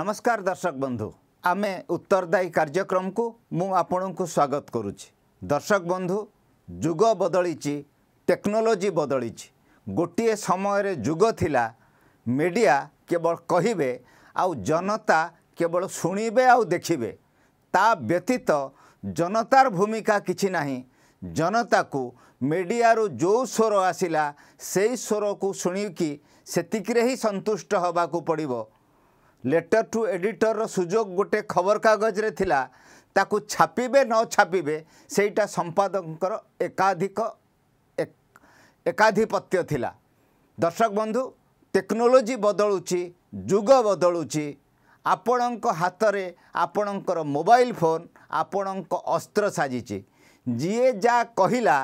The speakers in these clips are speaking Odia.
নমস্কার দর্শক বন্ধু আমি উত্তরদায়ী কার্যক্রমকু মু আপনার স্বাগত করুছি দর্শক বন্ধু যুগ বদলিছি টেকনোলোজি বদলিছি গোটিয়ে সময়ের যুগ লা মিডিয়া কেবল কহবে আউ জনতা কেবল শুণবে আউ দেখবে তা ব্যতীত জনতার ভূমিকা কিছু না জনতাকু মিডিয়ার যে স্বর আসিলা সেই ସ୍ୱରକୁ ଶୁଣିକି ସେତିକିରେ ହିଁ ସନ୍ତୁଷ୍ଟ ହେବାକୁ ପଡ଼ିବ ଲେଟର୍ ଟୁ ଏଡ଼ିଟର୍ର ସୁଯୋଗ ଗୋଟେ ଖବରକାଗଜରେ ଥିଲା ତାକୁ ଛାପିବେ ନ ଛାପିବେ ସେଇଟା ସମ୍ପାଦକଙ୍କର ଏକାଧିକ ଏକାଧିପତ୍ୟ ଥିଲା ଦର୍ଶକ ବନ୍ଧୁ ଟେକ୍ନୋଲୋଜି ବଦଳୁଛି ଯୁଗ ବଦଳୁଛି ଆପଣଙ୍କ ହାତରେ ଆପଣଙ୍କର ମୋବାଇଲ ଫୋନ୍ ଆପଣଙ୍କ ଅସ୍ତ୍ର ସାଜିଛି ଯିଏ ଯାହା କହିଲା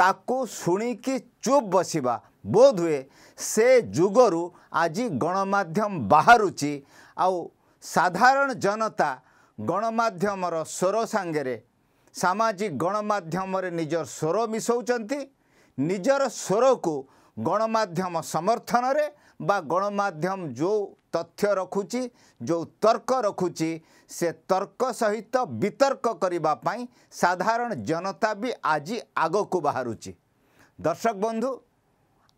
ତାକୁ ଶୁଣିକି ଚୁପ୍ ବସିବା ବୋଧ ହୁଏ ସେ ଯୁଗରୁ ଆଜି ଗଣମାଧ୍ୟମ ବାହାରୁଛି ଆଉ ସାଧାରଣ ଜନତା ଗଣମାଧ୍ୟମର ସ୍ୱର ସାଙ୍ଗରେ ସାମାଜିକ ଗଣମାଧ୍ୟମରେ ନିଜର ସ୍ୱର ମିଶାଉଛନ୍ତି ନିଜର ସ୍ୱରକୁ ଗଣମାଧ୍ୟମ ସମର୍ଥନରେ ବା ଗଣମାଧ୍ୟମ ଯେଉଁ ତଥ୍ୟ ରଖୁଛି ଯେଉଁ ତର୍କ ରଖୁଛି ସେ ତର୍କ ସହିତ ବିତର୍କ କରିବା ପାଇଁ ସାଧାରଣ ଜନତା ବି ଆଜି ଆଗକୁ ବାହାରୁଛି ଦର୍ଶକ ବନ୍ଧୁ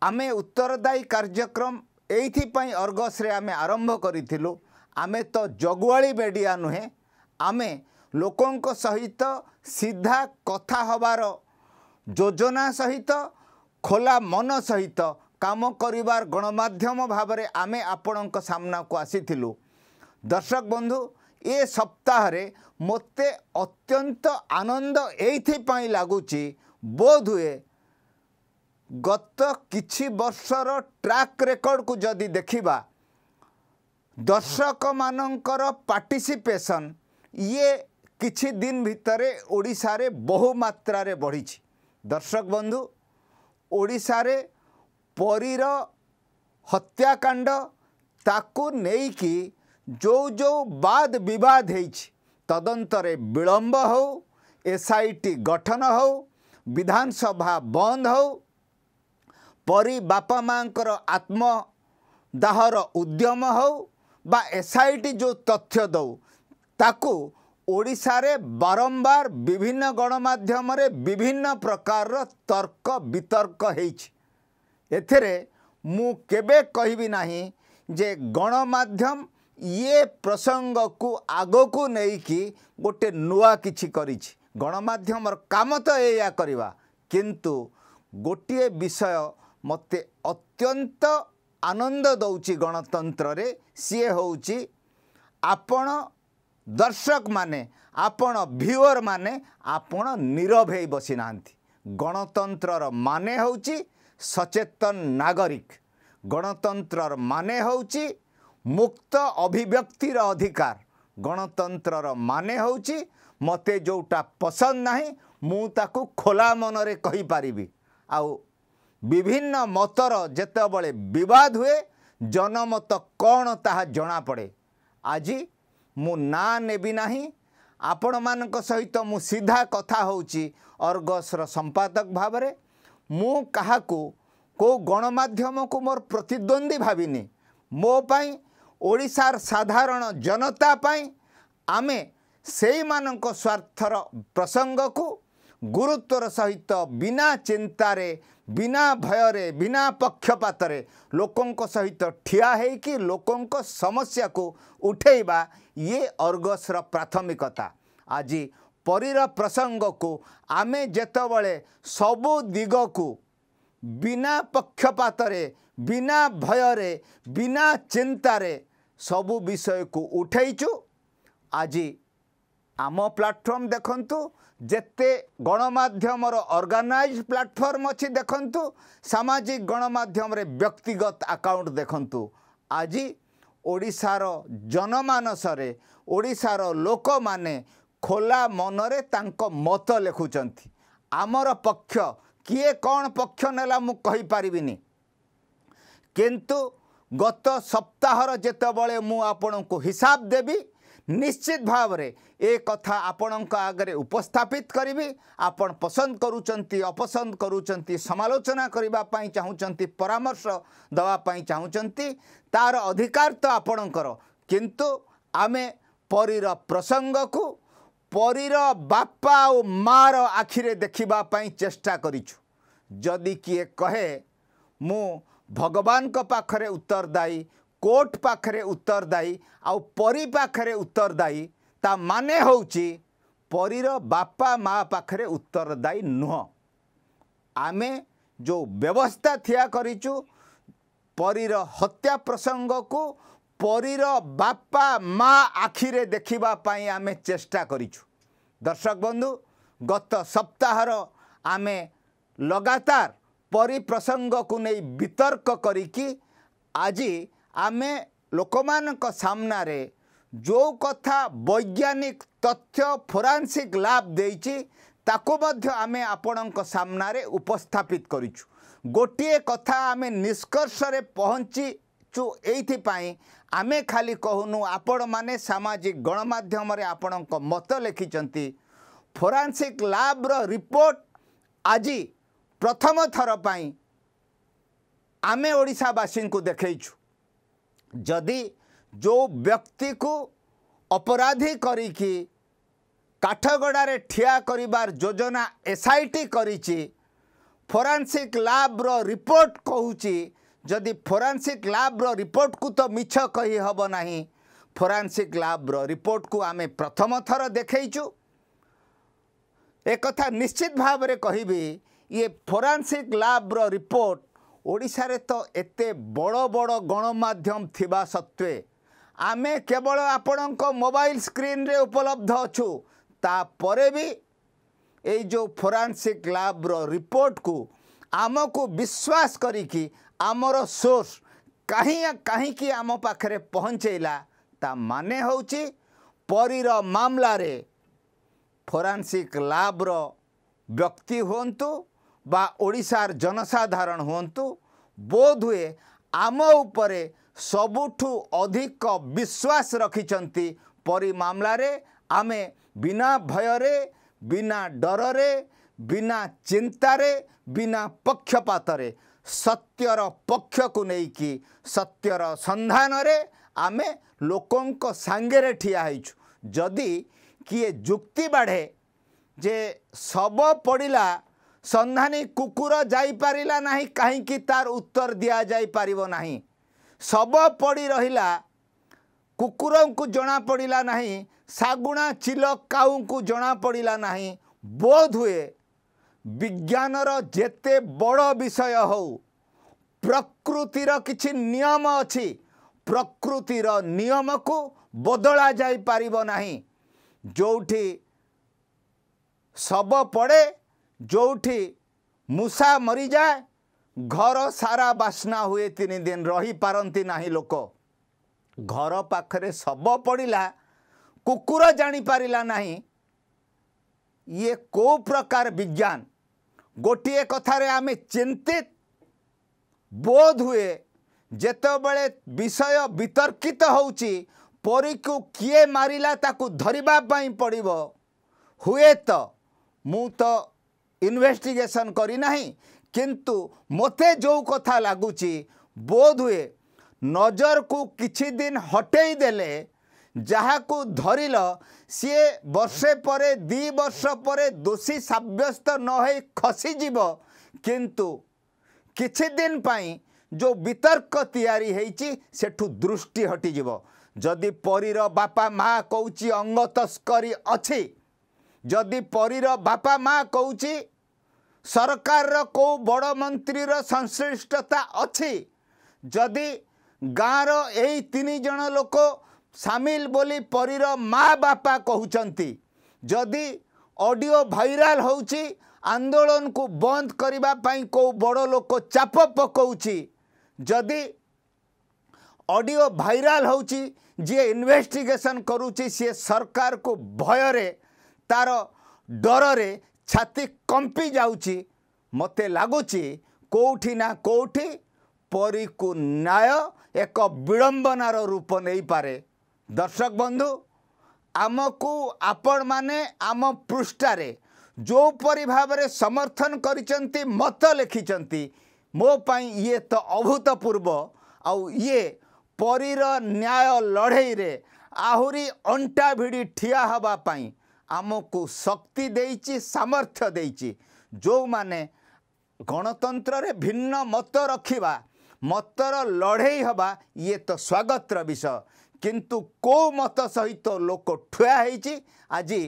ଆମେ ଉତ୍ତରଦାୟୀ କାର୍ଯ୍ୟକ୍ରମ ଏଇଥିପାଇଁ ଅର୍ଗସରେ ଆମେ ଆରମ୍ଭ କରିଥିଲୁ ଆମେ ତ ଜଗୁଆଳି ମେଡ଼ିଆ ନୁହେଁ ଆମେ ଲୋକଙ୍କ ସହିତ ସିଧା କଥା ହେବାର ଯୋଜନା ସହିତ ଖୋଲା ମନ ସହିତ କାମ କରିବାର ଗଣମାଧ୍ୟମ ଭାବରେ ଆମେ ଆପଣଙ୍କ ସାମ୍ନାକୁ ଆସିଥିଲୁ ଦର୍ଶକ ବନ୍ଧୁ ଏ ସପ୍ତାହରେ ମୋତେ ଅତ୍ୟନ୍ତ ଆନନ୍ଦ ଏଇଥିପାଇଁ ଲାଗୁଛି ବୋଧ ହୁଏ ଗତ କିଛି ବର୍ଷର ଟ୍ରାକ୍ ରେକର୍ଡ଼କୁ ଯଦି ଦେଖିବା ଦର୍ଶକମାନଙ୍କର ପାର୍ଟିସିପେସନ୍ ଇଏ କିଛି ଦିନ ଭିତରେ ଓଡ଼ିଶାରେ ବହୁ ମାତ୍ରାରେ ବଢ଼ିଛି ଦର୍ଶକ ବନ୍ଧୁ ଓଡ଼ିଶାରେ ପରୀର ହତ୍ୟାକାଣ୍ଡ ତାକୁ ନେଇକି ଯେଉଁ ଯେଉଁ ବାଦ ବିବାଦ ହେଇଛି ତଦନ୍ତରେ ବିଳମ୍ବ ହେଉ ଏସ୍ ଆଇ ଟି ଗଠନ ହେଉ ବିଧାନସଭା ବନ୍ଦ ହେଉ ପରି ବାପା ମାଆଙ୍କର ଆତ୍ମଦାହର ଉଦ୍ୟମ ହେଉ ବା ଏସ୍ ଆଇ ଟି ଯେଉଁ ତଥ୍ୟ ଦେଉ ତାକୁ ଓଡ଼ିଶାରେ ବାରମ୍ବାର ବିଭିନ୍ନ ଗଣମାଧ୍ୟମରେ ବିଭିନ୍ନ ପ୍ରକାରର ତର୍କ ବିତର୍କ ହେଇଛି ଏଥିରେ ମୁଁ କେବେ କହିବି ନାହିଁ ଯେ ଗଣମାଧ୍ୟମ ଇଏ ପ୍ରସଙ୍ଗକୁ ଆଗକୁ ନେଇକି ଗୋଟେ ନୂଆ କିଛି କରିଛି ଗଣମାଧ୍ୟମର କାମ ତ ଏଇଆ କରିବା କିନ୍ତୁ ଗୋଟିଏ ବିଷୟ ମୋତେ ଅତ୍ୟନ୍ତ ଆନନ୍ଦ ଦେଉଛି ଗଣତନ୍ତ୍ରରେ ସିଏ ହେଉଛି ଆପଣ ଦର୍ଶକମାନେ ଆପଣ ଭିୱରମାନେ ଆପଣ ନିରବ ହେଇ ବସିନାହାନ୍ତି ଗଣତନ୍ତ୍ରର ମାନେ ହେଉଛି ସଚେତନ ନାଗରିକ ଗଣତନ୍ତ୍ରର ମାନେ ହେଉଛି ମୁକ୍ତ ଅଭିବ୍ୟକ୍ତିର ଅଧିକାର ଗଣତନ୍ତ୍ରର ମାନେ ହେଉଛି ମୋତେ ଯେଉଁଟା ପସନ୍ଦ ନାହିଁ ମୁଁ ତାକୁ ଖୋଲା ମନରେ କହିପାରିବି ଆଉ ବିଭିନ୍ନ ମତର ଯେତେବେଳେ ବିବାଦ ହୁଏ ଜନମତ କ'ଣ ତାହା ଜଣାପଡ଼େ ଆଜି ମୁଁ ନାଁ ନେବି ନାହିଁ ଆପଣମାନଙ୍କ ସହିତ ମୁଁ ସିଧା କଥା ହେଉଛି ଅର୍ଗସର ସମ୍ପାଦକ ଭାବରେ ମୁଁ କାହାକୁ କେଉଁ ଗଣମାଧ୍ୟମକୁ ମୋର ପ୍ରତିଦ୍ୱନ୍ଦ୍ୱୀ ଭାବିନି ମୋ ପାଇଁ ଓଡ଼ିଶାର ସାଧାରଣ ଜନତା ପାଇଁ ଆମେ ସେଇମାନଙ୍କ ସ୍ୱାର୍ଥର ପ୍ରସଙ୍ଗକୁ ଗୁରୁତ୍ୱର ସହିତ ବିନା ଚିନ୍ତାରେ ବିନା ଭୟରେ ବିନା ପକ୍ଷପାତରେ ଲୋକଙ୍କ ସହିତ ଠିଆ ହେଇକି ଲୋକଙ୍କ ସମସ୍ୟାକୁ ଉଠେଇବା ଇଏ ଅର୍ଗସର ପ୍ରାଥମିକତା ଆଜି ପରୀର ପ୍ରସଙ୍ଗକୁ ଆମେ ଯେତେବେଳେ ସବୁ ଦିଗକୁ ବିନା ପକ୍ଷପାତରେ ବିନା ଭୟରେ ବିନା ଚିନ୍ତାରେ ସବୁ ବିଷୟକୁ ଉଠେଇଛୁ ଆଜି ଆମ ପ୍ଲାଟଫର୍ମ ଦେଖନ୍ତୁ ଯେତେ ଗଣମାଧ୍ୟମର ଅର୍ଗାନାଇଜ ପ୍ଲାଟଫର୍ମ ଅଛି ଦେଖନ୍ତୁ ସାମାଜିକ ଗଣମାଧ୍ୟମରେ ବ୍ୟକ୍ତିଗତ ଆକାଉଣ୍ଟ ଦେଖନ୍ତୁ ଆଜି ଓଡ଼ିଶାର ଜନମାନସରେ ଓଡ଼ିଶାର ଲୋକମାନେ ଖୋଲା ମନରେ ତାଙ୍କ ମତ ଲେଖୁଛନ୍ତି ଆମର ପକ୍ଷ କିଏ କ'ଣ ପକ୍ଷ ନେଲା ମୁଁ କହିପାରିବିନି କିନ୍ତୁ ଗତ ସପ୍ତାହର ଯେତେବେଳେ ମୁଁ ଆପଣଙ୍କୁ ହିସାବ ଦେବି ନିଶ୍ଚିତ ଭାବରେ ଏ କଥା ଆପଣଙ୍କ ଆଗରେ ଉପସ୍ଥାପିତ କରିବି ଆପଣ ପସନ୍ଦ କରୁଛନ୍ତି ଅପସନ୍ଦ କରୁଛନ୍ତି ସମାଲୋଚନା କରିବା ପାଇଁ ଚାହୁଁଛନ୍ତି ପରାମର୍ଶ ଦେବା ପାଇଁ ଚାହୁଁଛନ୍ତି ତା'ର ଅଧିକାର ତ ଆପଣଙ୍କର କିନ୍ତୁ ଆମେ ପରୀର ପ୍ରସଙ୍ଗକୁ ପରୀର ବାପା ଆଉ ମାଆର ଆଖିରେ ଦେଖିବା ପାଇଁ ଚେଷ୍ଟା କରିଛୁ ଯଦି କିଏ କହେ ମୁଁ ଭଗବାନଙ୍କ ପାଖରେ ଉତ୍ତରଦାୟୀ କୋର୍ଟ ପାଖରେ ଉତ୍ତରଦାୟୀ ଆଉ ପରୀ ପାଖରେ ଉତ୍ତରଦାୟୀ ତା ମାନେ ହେଉଛି ପରୀର ବାପା ମା' ପାଖରେ ଉତ୍ତରଦାୟୀ ନୁହଁ ଆମେ ଯେଉଁ ବ୍ୟବସ୍ଥା ଠିଆ କରିଛୁ ପରୀର ହତ୍ୟା ପ୍ରସଙ୍ଗକୁ ପରୀର ବାପା ମା' ଆଖିରେ ଦେଖିବା ପାଇଁ ଆମେ ଚେଷ୍ଟା କରିଛୁ ଦର୍ଶକ ବନ୍ଧୁ ଗତ ସପ୍ତାହର ଆମେ ଲଗାତାର ପରୀ ପ୍ରସଙ୍ଗକୁ ନେଇ ବିତର୍କ କରିକି ଆଜି ଆମେ ଲୋକମାନଙ୍କ ସାମ୍ନାରେ ଯେଉଁ କଥା ବୈଜ୍ଞାନିକ ତଥ୍ୟ ଫୋରାନ୍ସିକ୍ ଲାଭ ଦେଇଛି ତାକୁ ମଧ୍ୟ ଆମେ ଆପଣଙ୍କ ସାମ୍ନାରେ ଉପସ୍ଥାପିତ କରିଛୁ ଗୋଟିଏ କଥା ଆମେ ନିଷ୍କର୍ଷରେ ପହଞ୍ଚିଛୁ ଏଇଥିପାଇଁ ଆମେ ଖାଲି କହୁନୁ ଆପଣମାନେ ସାମାଜିକ ଗଣମାଧ୍ୟମରେ ଆପଣଙ୍କ ମତ ଲେଖିଛନ୍ତି ଫୋରାନ୍ସିକ୍ ଲାବ୍ର ରିପୋର୍ଟ ଆଜି ପ୍ରଥମ ଥର ପାଇଁ ଆମେ ଓଡ଼ିଶାବାସୀଙ୍କୁ ଦେଖେଇଛୁ ଯଦି ଯେଉଁ ବ୍ୟକ୍ତିକୁ ଅପରାଧୀ କରିକି କାଠଗଡ଼ାରେ ଠିଆ କରିବାର ଯୋଜନା ଏସ୍ ଆଇ ଟି କରିଛି ଫୋରାନ୍ସିକ୍ ଲ୍ୟାବ୍ର ରିପୋର୍ଟ କହୁଛି ଯଦି ଫୋରାନ୍ସିକ୍ ଲ୍ୟାବ୍ର ରିପୋର୍ଟକୁ ତ ମିଛ କହି ହେବ ନାହିଁ ଫୋରାନ୍ସିକ୍ ଲ୍ୟାବ୍ର ରିପୋର୍ଟକୁ ଆମେ ପ୍ରଥମ ଥର ଦେଖେଇଛୁ ଏକଥା ନିଶ୍ଚିତ ଭାବରେ କହିବି ଇଏ ଫୋରାନ୍ସିକ୍ ଲ୍ୟାବ୍ର ରିପୋର୍ଟ ଓଡ଼ିଶାରେ ତ ଏତେ ବଡ଼ ବଡ଼ ଗଣମାଧ୍ୟମ ଥିବା ସତ୍ତ୍ୱେ ଆମେ କେବଳ ଆପଣଙ୍କ ମୋବାଇଲ ସ୍କ୍ରିନ୍ରେ ଉପଲବ୍ଧ ଅଛୁ ତାପରେ ବି ଏଇ ଯେଉଁ ଫୋରାନ୍ସିକ୍ ଲ୍ୟାବ୍ର ରିପୋର୍ଟକୁ ଆମକୁ ବିଶ୍ୱାସ କରିକି ଆମର ସୋର୍ସ କାହିଁ କାହିଁକି ଆମ ପାଖରେ ପହଞ୍ଚେଇଲା ତା ମାନେ ହେଉଛି ପରୀର ମାମଲାରେ ଫୋରାନ୍ସିକ୍ ଲ୍ୟାବ୍ର ବ୍ୟକ୍ତି ହୁଅନ୍ତୁ ବା ଓଡ଼ିଶାର ଜନସାଧାରଣ ହୁଅନ୍ତୁ ବୋଧହୁଏ ଆମ ଉପରେ ସବୁଠୁ ଅଧିକ ବିଶ୍ୱାସ ରଖିଛନ୍ତି ପରି ମାମଲାରେ ଆମେ ବିନା ଭୟରେ ବିନା ଡରରେ ବିନା ଚିନ୍ତାରେ ବିନା ପକ୍ଷପାତରେ ସତ୍ୟର ପକ୍ଷକୁ ନେଇକି ସତ୍ୟର ସନ୍ଧାନରେ ଆମେ ଲୋକଙ୍କ ସାଙ୍ଗରେ ଠିଆ ହେଇଛୁ ଯଦି କିଏ ଯୁକ୍ତି ବାଢ଼େ ଯେ ଶବ ପଡ଼ିଲା ସନ୍ଧାନୀ କୁକୁର ଯାଇପାରିଲା ନାହିଁ କାହିଁକି ତାର ଉତ୍ତର ଦିଆଯାଇପାରିବ ନାହିଁ ଶବ ପଡ଼ି ରହିଲା କୁକୁରଙ୍କୁ ଜଣାପଡ଼ିଲା ନାହିଁ ଶାଗୁଣା ଚିଲ କାଉଙ୍କୁ ଜଣାପଡ଼ିଲା ନାହିଁ ବୋଧ ହୁଏ ବିଜ୍ଞାନର ଯେତେ ବଡ଼ ବିଷୟ ହେଉ ପ୍ରକୃତିର କିଛି ନିୟମ ଅଛି ପ୍ରକୃତିର ନିୟମକୁ ବଦଳା ଯାଇପାରିବ ନାହିଁ ଯେଉଁଠି ଶବ ପଡ଼େ जो मूसा मरी जाए घर सारा बास्ना हुए तीन दिन रही पारती ना लोक घर पाखे शब पड़ा कुकुर ना ये को प्रकार विज्ञान गोटे कथा आम चिंतित बोध हुए जत विषय वितर्कित हो पोरी को किए मारा धरवापी पड़ हुए तो मु तो ইনভেস্টিগেসন করি না কিন্তু মতে যে কথা লাগুচি বোধ হুয়ে নজরকু কিছু দিন হটেই দেলে ଯାହାକୁ ଧରିଲ ସିଏ ବର୍ଷେ ପରେ ଦୁଇ ବର୍ଷ ପରେ ଦୋଷୀ ସାବ୍ୟସ୍ତ ନ ହୋଇ ଖସିଯିବ କିନ୍ତୁ କିଛି ଦିନ ପାଇଁ ଯେଉଁ ବିତର୍କ ତିଆରି ହେଇଛି ସେଠୁ ଦୃଷ୍ଟି ହଟିଯିବ ଯଦି ପରୀର ବାପା ମା' କହୁଛି ଅଙ୍ଗ ତସ୍କରୀ ଅଛି ଯଦି ପରୀର ବାପା ମା କହୁଛି ସରକାରର କେଉଁ ବଡ଼ ମନ୍ତ୍ରୀର ସଂଶ୍ଲିଷ୍ଟତା ଅଛି ଯଦି ଗାଁର ଏଇ ତିନି ଜଣ ଲୋକ ସାମିଲ ବୋଲି ପରୀର ମା ବାପା କହୁଛନ୍ତି ଯଦି ଅଡ଼ିଓ ଭାଇରାଲ ହେଉଛି ଆନ୍ଦୋଳନକୁ ବନ୍ଦ କରିବା ପାଇଁ କେଉଁ ବଡ଼ ଲୋକ ଚାପ ପକାଉଛି ଯଦି ଅଡ଼ିଓ ଭାଇରାଲ ହେଉଛି ଯିଏ ଇନଭେଷ୍ଟିଗେସନ୍ କରୁଛି ସିଏ ସରକାରକୁ ଭୟରେ ତାର ଡରରେ ଛାତି କମ୍ପି ଯାଉଛି ମୋତେ ଲାଗୁଛି କେଉଁଠି ନା କେଉଁଠି ପରିକୁ ନ୍ୟାୟ ଏକ ବିଡ଼ମ୍ବନାର ରୂପ ନେଇପାରେ ଦର୍ଶକ ବନ୍ଧୁ ଆମକୁ ଆପଣମାନେ ଆମ ପୃଷ୍ଠାରେ ଯେଉଁପରି ଭାବରେ ସମର୍ଥନ କରିଛନ୍ତି ମତ ଲେଖିଛନ୍ତି ମୋ ପାଇଁ ଇଏ ତ ଅଭୂତପୂର୍ବ ଆଉ ଇଏ ପରୀର ନ୍ୟାୟ ଲଢ଼େଇରେ ଆହୁରି ଅଣ୍ଟା ଭିଡ଼ି ଠିଆ ହେବା ପାଇଁ ଆମକୁ ଶକ୍ତି ଦେଇଛି ସାମର୍ଥ୍ୟ ଦେଇଛି ଯେଉଁମାନେ ଗଣତନ୍ତ୍ରରେ ଭିନ୍ନ ମତ ରଖିବା ମତର ଲଢ଼େଇ ହେବା ଇଏ ତ ସ୍ୱାଗତର ବିଷୟ କିନ୍ତୁ କେଉଁ ମତ ସହିତ ଲୋକ ଠୁଆ ହେଇଛି ଆଜି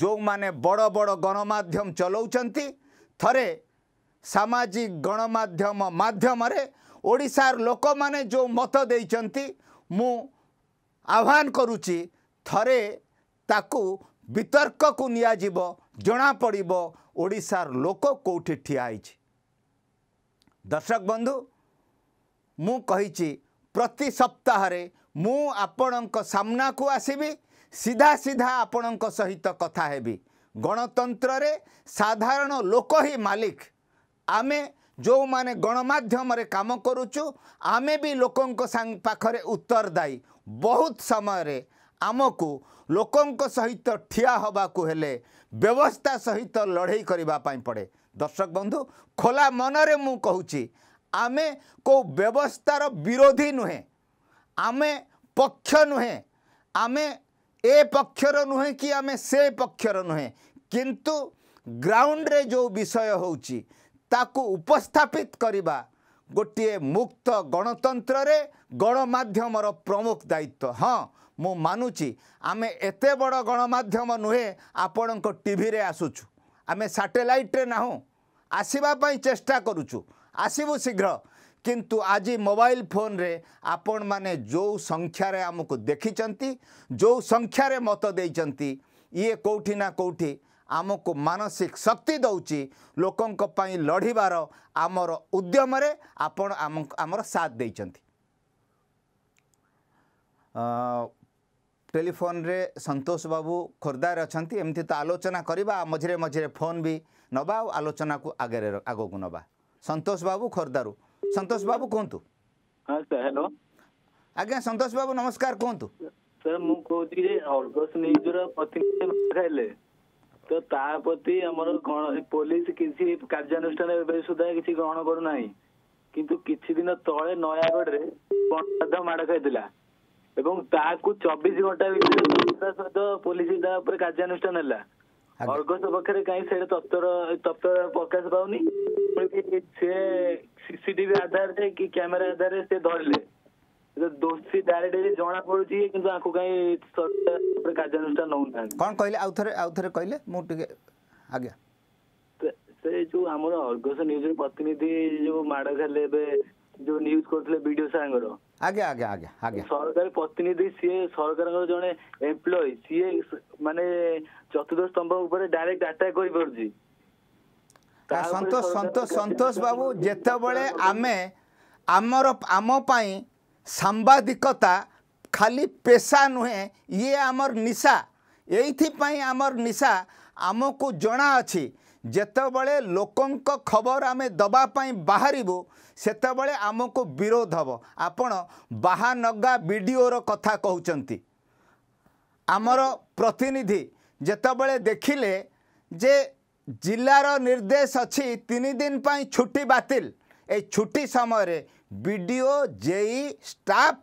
ଯେଉଁମାନେ ବଡ଼ ବଡ଼ ଗଣମାଧ୍ୟମ ଚଲାଉଛନ୍ତି ଥରେ ସାମାଜିକ ଗଣମାଧ୍ୟମ ମାଧ୍ୟମରେ ଓଡ଼ିଶାର ଲୋକମାନେ ଯେଉଁ ମତ ଦେଇଛନ୍ତି ମୁଁ ଆହ୍ୱାନ କରୁଛି ଥରେ ତାକୁ ବିତର୍କକୁ ନିଆଯିବ ଜଣାପଡ଼ିବ ଓଡ଼ିଶାର ଲୋକ କେଉଁଠି ଠିଆ ହେଇଛି ଦର୍ଶକ ବନ୍ଧୁ ମୁଁ କହିଛି ପ୍ରତି ସପ୍ତାହରେ ମୁଁ ଆପଣଙ୍କ ସାମ୍ନାକୁ ଆସିବି ସିଧା ସିଧା ଆପଣଙ୍କ ସହିତ କଥା ହେବି ଗଣତନ୍ତ୍ରରେ ସାଧାରଣ ଲୋକ ହିଁ ମାଲିକ ଆମେ ଯେଉଁମାନେ ଗଣମାଧ୍ୟମରେ କାମ କରୁଛୁ ଆମେ ବି ଲୋକଙ୍କ ପାଖରେ ଉତ୍ତରଦାୟୀ ବହୁତ ସମୟରେ ଆମକୁ ଲୋକଙ୍କ ସହିତ ଠିଆ ହେବାକୁ ହେଲେ ବ୍ୟବସ୍ଥା ସହିତ ଲଢ଼େଇ କରିବା ପାଇଁ ପଡ଼େ ଦର୍ଶକ ବନ୍ଧୁ ଖୋଲା ମନରେ ମୁଁ କହୁଛି ଆମେ କେଉଁ ବ୍ୟବସ୍ଥାର ବିରୋଧୀ ନୁହେଁ ଆମେ ପକ୍ଷ ନୁହେଁ ଆମେ ଏ ପକ୍ଷର ନୁହେଁ କି ଆମେ ସେ ପକ୍ଷର ନୁହେଁ କିନ୍ତୁ ଗ୍ରାଉଣ୍ଡରେ ଯେଉଁ ବିଷୟ ହେଉଛି ତାକୁ ଉପସ୍ଥାପିତ କରିବା ଗୋଟିଏ ମୁକ୍ତ ଗଣତନ୍ତ୍ରରେ ଗଣମାଧ୍ୟମର ପ୍ରମୁଖ ଦାୟିତ୍ୱ ହଁ ମୁଁ ମାନୁଛି ଆମେ ଏତେ ବଡ଼ ଗଣମାଧ୍ୟମ ନୁହେଁ ଆପଣଙ୍କ ଟିଭିରେ ଆସୁଛୁ ଆମେ ସାଟେଲାଇଟ୍ରେ ନାହୁଁ ଆସିବା ପାଇଁ ଚେଷ୍ଟା କରୁଛୁ ଆସିବୁ ଶୀଘ୍ର କିନ୍ତୁ ଆଜି ମୋବାଇଲ ଫୋନରେ ଆପଣମାନେ ଯେଉଁ ସଂଖ୍ୟାରେ ଆମକୁ ଦେଖିଛନ୍ତି ଯେଉଁ ସଂଖ୍ୟାରେ ମତ ଦେଇଛନ୍ତି ଇଏ କେଉଁଠି ନା କେଉଁଠି ଆମକୁ ମାନସିକ ଶକ୍ତି ଦେଉଛି ଲୋକଙ୍କ ପାଇଁ ଲଢ଼ିବାର ଆମର ଉଦ୍ୟମରେ ଆପଣ ଆମ ଆମର ସାଥ ଦେଇଛନ୍ତି ଟେଲିଫୋନ୍ରେ ସନ୍ତୋଷ ବାବୁ ଖୋର୍ଦ୍ଧାରେ ଅଛନ୍ତି ଏମିତି ତ ଆଲୋଚନା କରିବା ମଝିରେ ମଝିରେ ଫୋନ୍ ବି ନେବା ଆଉ ଆଲୋଚନାକୁ ଆଗରେ ଆଗକୁ ନେବା ସନ୍ତୋଷ ବାବୁ ଖୋର୍ଦ୍ଧାରୁ ସନ୍ତୋଷ ବାବୁ କୁହନ୍ତୁ ହ୍ୟାଲୋ ଆଜ୍ଞା ସନ୍ତୋଷ ବାବୁ ନମସ୍କାର କୁହନ୍ତୁ ମୁଁ କହୁଛି ଯେ ଅର୍ଗସ ନ୍ୟୁଜର ପ୍ରତିନିଧି ହେଲେ ତ ତା ପ୍ରତି ଆମର କଣ ପୋଲିସ କିଛି କାର୍ଯ୍ୟାନୁଷ୍ଠାନ ଏବେ ସୁଦ୍ଧା କିଛି ଗ୍ରହଣ କିନ୍ତୁ କିଛି ଦିନ ତଳେ ନୟାଗଡ଼ରେ ମାଡ଼ ଖାଇଥିଲା ଏବଂ ତାହାକୁ ଚବିଶ ଘଣ୍ଟା ଭିତରେ ସହିତ ପୋଲିସ ତା ଉପରେ କାର୍ଯ୍ୟାନୁଷ୍ଠାନ ହେଲା ଅର୍ଗସ ପାଖରେ କାହିଁ ସେଇଟା ତତ୍ପର ତତ୍ପର ପ୍ରକାଶ ପାଉନି ସେ ସିସିଟିଭି ଆଧାରରେ କି କ୍ୟାମେରା ଆଧାରରେ ସେ ଧରିଲେ ଦୋଷୀ ଡାଇରେକ୍ଟ ଜଣା ପଡୁଛି କିନ୍ତୁ ଆଙ୍କୁ କାହିଁ ସରକାର କାର୍ଯ୍ୟାନୁଷ୍ଠାନ ନଉନାହାନ୍ତି କଣ କହିଲେ ଆଉ ଥରେ ଆଉ ଥରେ କହିଲେ ମୁଁ ଟିକେ ଆଜ୍ଞା ସେ ଯୋଉ ଆମର ଅର୍ଗସ ନ୍ୟୁଜର ପ୍ରତିନିଧି ଯୋଉ ମାଡ ଖାଇଲେ ଏବେ ଯୋଉ ନ୍ୟୁଜ କରୁଥିଲେ ଭିଡିଓ ସାଙ୍ଗର ଆଜ୍ଞା ଆଜ୍ଞା ଆଜ୍ଞା ଆଜ୍ଞା ସରକାରୀ ପ୍ରତିନିଧି ସିଏ ସରକାରଙ୍କର ଜଣେ ଏମ୍ପ୍ଲୟ ସିଏ ମାନେ ଚତୁର୍ଦ୍ଦଶ ସ୍ତମ୍ଭ ଉପରେ ଡାଇରେକ୍ଟ ଆଟାକ୍ କରିପାରୁଛି ସନ୍ତୋଷ ସନ୍ତୋଷ ସନ୍ତୋଷ ବାବୁ ଯେତେବେଳେ ଆମେ ଆମର ଆମ ପାଇଁ ସାମ୍ବାଦିକତା ଖାଲି ପେଶା ନୁହେଁ ଇଏ ଆମର ନିଶା ଏଇଥିପାଇଁ ଆମର ନିଶା ଆମକୁ ଜଣା ଅଛି ଯେତେବେଳେ ଲୋକଙ୍କ ଖବର ଆମେ ଦେବା ପାଇଁ ବାହାରିବୁ ସେତେବେଳେ ଆମକୁ ବିରୋଧ ହେବ ଆପଣ ବାହାନଗା ବିଡ଼ିଓର କଥା କହୁଛନ୍ତି ଆମର ପ୍ରତିନିଧି ଯେତେବେଳେ ଦେଖିଲେ ଯେ ଜିଲ୍ଲାର ନିର୍ଦ୍ଦେଶ ଅଛି ତିନି ଦିନ ପାଇଁ ଛୁଟି ବାତିଲ ଏଇ ଛୁଟି ସମୟରେ ବି ଡ଼ି ଓ ଜେଇ ଷ୍ଟାଫ୍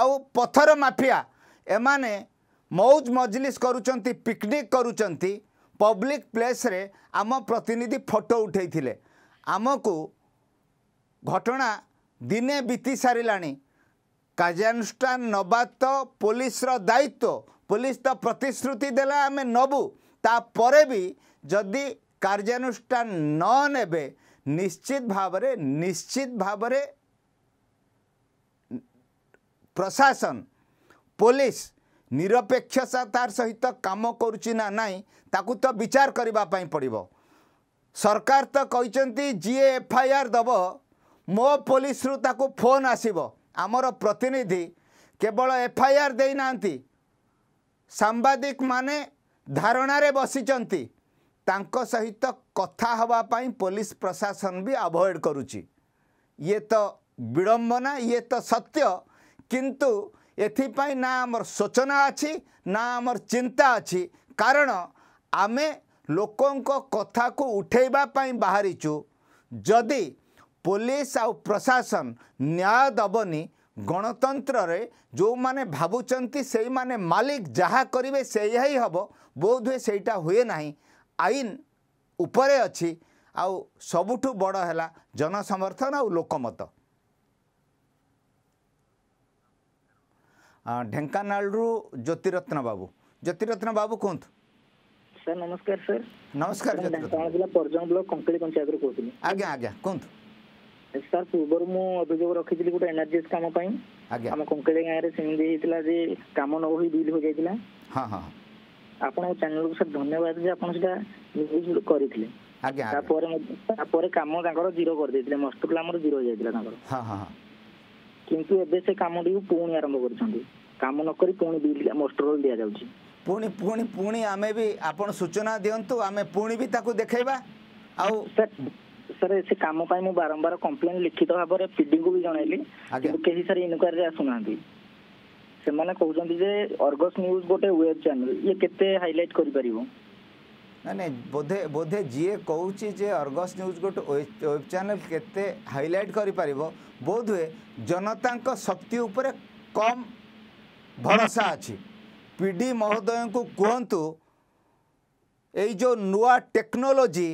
ଆଉ ପଥର ମାଫିଆ ଏମାନେ ମଉଜ ମଜଲିସ୍ କରୁଛନ୍ତି ପିକନିକ୍ କରୁଛନ୍ତି ପବ୍ଲିକ୍ ପ୍ଲେସ୍ରେ ଆମ ପ୍ରତିନିଧି ଫଟୋ ଉଠାଇଥିଲେ ଆମକୁ ଘଟଣା ଦିନେ ବିତି ସାରିଲାଣି କାର୍ଯ୍ୟାନୁଷ୍ଠାନ ନେବା ତ ପୋଲିସର ଦାୟିତ୍ୱ ପୋଲିସ ତ ପ୍ରତିଶ୍ରୁତି ଦେଲା ଆମେ ନେବୁ ତାପରେ ବି ଯଦି କାର୍ଯ୍ୟାନୁଷ୍ଠାନ ନ ନେବେ ନିଶ୍ଚିତ ଭାବରେ ନିଶ୍ଚିତ ଭାବରେ ପ୍ରଶାସନ ପୋଲିସ ନିରପେକ୍ଷତା ତାର ସହିତ କାମ କରୁଛି ନା ନାହିଁ ତାକୁ ତ ବିଚାର କରିବା ପାଇଁ ପଡ଼ିବ ସରକାର ତ କହିଛନ୍ତି ଯିଏ ଏଫ୍ଆଇଆର୍ ଦେବ ମୋ ପୋଲିସରୁ ତାକୁ ଫୋନ୍ ଆସିବ ଆମର ପ୍ରତିନିଧି କେବଳ ଏଫ୍ଆଇଆର୍ ଦେଇନାହାନ୍ତି ସାମ୍ବାଦିକମାନେ ଧାରଣାରେ ବସିଛନ୍ତି ତାଙ୍କ ସହିତ କଥା ହେବା ପାଇଁ ପୋଲିସ ପ୍ରଶାସନ ବି ଆଭଏଡ଼ କରୁଛି ଇଏ ତ ବିଡ଼ମ୍ବନା ଇଏ ତ ସତ୍ୟ କିନ୍ତୁ ଏଥିପାଇଁ ନା ଆମର ସୂଚନା ଅଛି ନା ଆମର ଚିନ୍ତା ଅଛି କାରଣ ଆମେ ଲୋକଙ୍କ କଥାକୁ ଉଠାଇବା ପାଇଁ ବାହାରିଛୁ ଯଦି ପୋଲିସ ଆଉ ପ୍ରଶାସନ ନ୍ୟାୟ ଦେବନି ଗଣତନ୍ତ୍ରରେ ଯେଉଁମାନେ ଭାବୁଛନ୍ତି ସେଇମାନେ ମାଲିକ ଯାହା କରିବେ ସେଇଆ ହିଁ ହେବ ବୋଧ ହୁଏ ସେଇଟା ହୁଏ ନାହିଁ ଆଇନ ଉପରେ ଅଛି ଆଉ ସବୁଠୁ ବଡ଼ ହେଲା ଜନସମର୍ଥନ ଆଉ ଲୋକମତ ଢେଙ୍କାନାଳରୁ ଜ୍ୟୋତିରତ୍ନ ବାବୁ ଜ୍ୟୋତିରତ୍ନ ବାବୁ କୁହନ୍ତୁ ସାର୍ ନମସ୍କାର ସାର୍ ନମସ୍କାର ଢେଙ୍କାନାଳ ଜିଲ୍ଲା ପର୍ଜଙ୍ଗ ବ୍ଲକ କଙ୍କଳି ପଞ୍ଚାୟତରୁ କହୁଥିଲି ଆଜ୍ଞା ଆଜ୍ଞା କୁହନ୍ତୁ ସାର୍ ପୂର୍ବରୁ ମୁଁ ଅଭିଯୋଗ ରଖିଥିଲି ଗୋଟେ ଏନଆରଜିଏସ୍ କାମ ପାଇଁ ଆମ କଙ୍କଳି ଗାଁରେ ସେମିତି ହେଇଥିଲା ଯେ କାମ ନ ହୋଇ ବିଲ୍ ହୋଇଯାଇଥିଲା ଆପଣଙ୍କ ଚ୍ୟାନେଲକୁ ସାର୍ ଧନ୍ୟବାଦ ଯେ ଆପଣ ସେଟା ନ୍ୟୁଜ୍ କରିଥିଲେ ତାପରେ ତାପରେ କାମ ତାଙ୍କର ଜିରୋ କରିଦେଇଥିଲେ ମଷ୍ଟ ଆମର ଜିରୋ ହେଇଯାଇଥିଲା ତାଙ୍କର କିନ୍ତୁ ଏବେ ସେ କାମଟିକୁ ପୁଣି ଆରମ୍ଭ କରିଛନ୍ତି କାମ ନ କରି ପୁଣି ବିଲ୍ ମୋଷ୍ଟରୋଲ୍ ଦିଆଯାଉଛି ପୁଣି ପୁଣି ପୁଣି ଆମେ ବି ଆପଣ ସୂଚନା ଦିଅନ୍ତୁ ଆମେ ପୁଣି ବି ତାକୁ ଦେଖେଇବା ଆଉ ସାର୍ ସେ କାମ ପାଇଁ ମୁଁ ବାରମ୍ବାର କମ୍ପ୍ଲେନ୍ ଲିଖିତ ଭାବରେ ପିଡିଙ୍କୁ ବି ଜଣାଇଲି କିନ୍ତୁ କେହି ସାର୍ ଇନକ୍ୱାରୀରେ ଆସୁନାହାନ୍ତି ସେମାନେ କହୁଛନ୍ତି ଯେ ଅର୍ଗସ୍ ନ୍ୟୁଜ୍ ଗୋଟେ ୱେବ୍ ଚ୍ୟାନେଲ୍ ଇଏ କେତେ ହାଇଲାଇଟ୍ କରିପାରିବ ନାଇଁ ନାଇଁ ବୋଧେ ବୋଧେ ଯିଏ କହୁଛି ଯେ ଅର୍ଗସ୍ ନ୍ୟୁଜ୍ ଗୋଟେ ୱେବ୍ ଚ୍ୟାନେଲ୍ କେତେ ହାଇଲାଇଟ୍ କରିପାରିବ ବୋଧହୁଏ ଜନତାଙ୍କ ଶକ୍ତି ଉପରେ କମ୍ ଭରସା ଅଛି ପି ଡି ମହୋଦୟଙ୍କୁ କୁହନ୍ତୁ ଏଇ ଯେଉଁ ନୂଆ ଟେକ୍ନୋଲୋଜି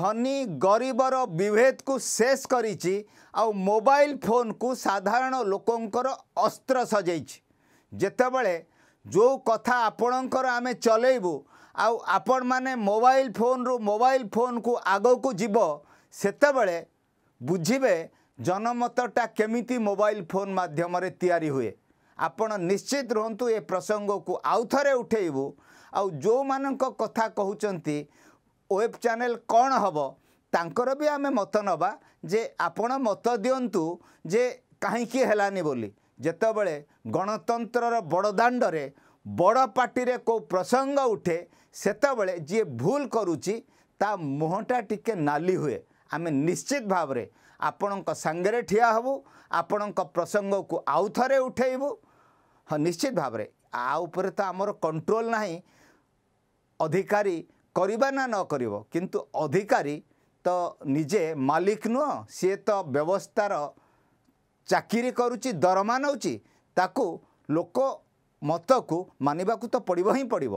ଧନୀ ଗରିବର ବିଭେଦକୁ ଶେଷ କରିଛି ଆଉ ମୋବାଇଲ ଫୋନକୁ ସାଧାରଣ ଲୋକଙ୍କର ଅସ୍ତ୍ର ସଜେଇଛି ଯେତେବେଳେ ଯେଉଁ କଥା ଆପଣଙ୍କର ଆମେ ଚଲେଇବୁ ଆଉ ଆପଣମାନେ ମୋବାଇଲ ଫୋନରୁ ମୋବାଇଲ ଫୋନକୁ ଆଗକୁ ଯିବ ସେତେବେଳେ ବୁଝିବେ ଜନମତଟା କେମିତି ମୋବାଇଲ ଫୋନ ମାଧ୍ୟମରେ ତିଆରି ହୁଏ ଆପଣ ନିଶ୍ଚିତ ରୁହନ୍ତୁ ଏ ପ୍ରସଙ୍ଗକୁ ଆଉ ଥରେ ଉଠାଇବୁ ଆଉ ଯେଉଁମାନଙ୍କ କଥା କହୁଛନ୍ତି ୱେବ ଚ୍ୟାନେଲ କ'ଣ ହେବ ତାଙ୍କର ବି ଆମେ ମତ ନେବା ଯେ ଆପଣ ମତ ଦିଅନ୍ତୁ ଯେ କାହିଁକି ହେଲାନି ବୋଲି ଯେତେବେଳେ ଗଣତନ୍ତ୍ରର ବଡ଼ ଦାଣ୍ଡରେ ବଡ଼ ପାଟିରେ କେଉଁ ପ୍ରସଙ୍ଗ ଉଠେ ସେତେବେଳେ ଯିଏ ଭୁଲ କରୁଛି ତା ମୁହଁଟା ଟିକେ ନାଲି ହୁଏ ଆମେ ନିଶ୍ଚିତ ଭାବରେ ଆପଣଙ୍କ ସାଙ୍ଗରେ ଠିଆ ହେବୁ ଆପଣଙ୍କ ପ୍ରସଙ୍ଗକୁ ଆଉ ଥରେ ଉଠାଇବୁ ହଁ ନିଶ୍ଚିତ ଭାବରେ ଆ ଉପରେ ତ ଆମର କଣ୍ଟ୍ରୋଲ ନାହିଁ ଅଧିକାରୀ କରିବା ନା ନ କରିବ କିନ୍ତୁ ଅଧିକାରୀ ତ ନିଜେ ମାଲିକ ନୁହଁ ସିଏ ତ ବ୍ୟବସ୍ଥାର ଚାକିରି କରୁଛି ଦରମା ନେଉଛି ତାକୁ ଲୋକ ମତକୁ ମାନିବାକୁ ତ ପଡ଼ିବ ହିଁ ପଡ଼ିବ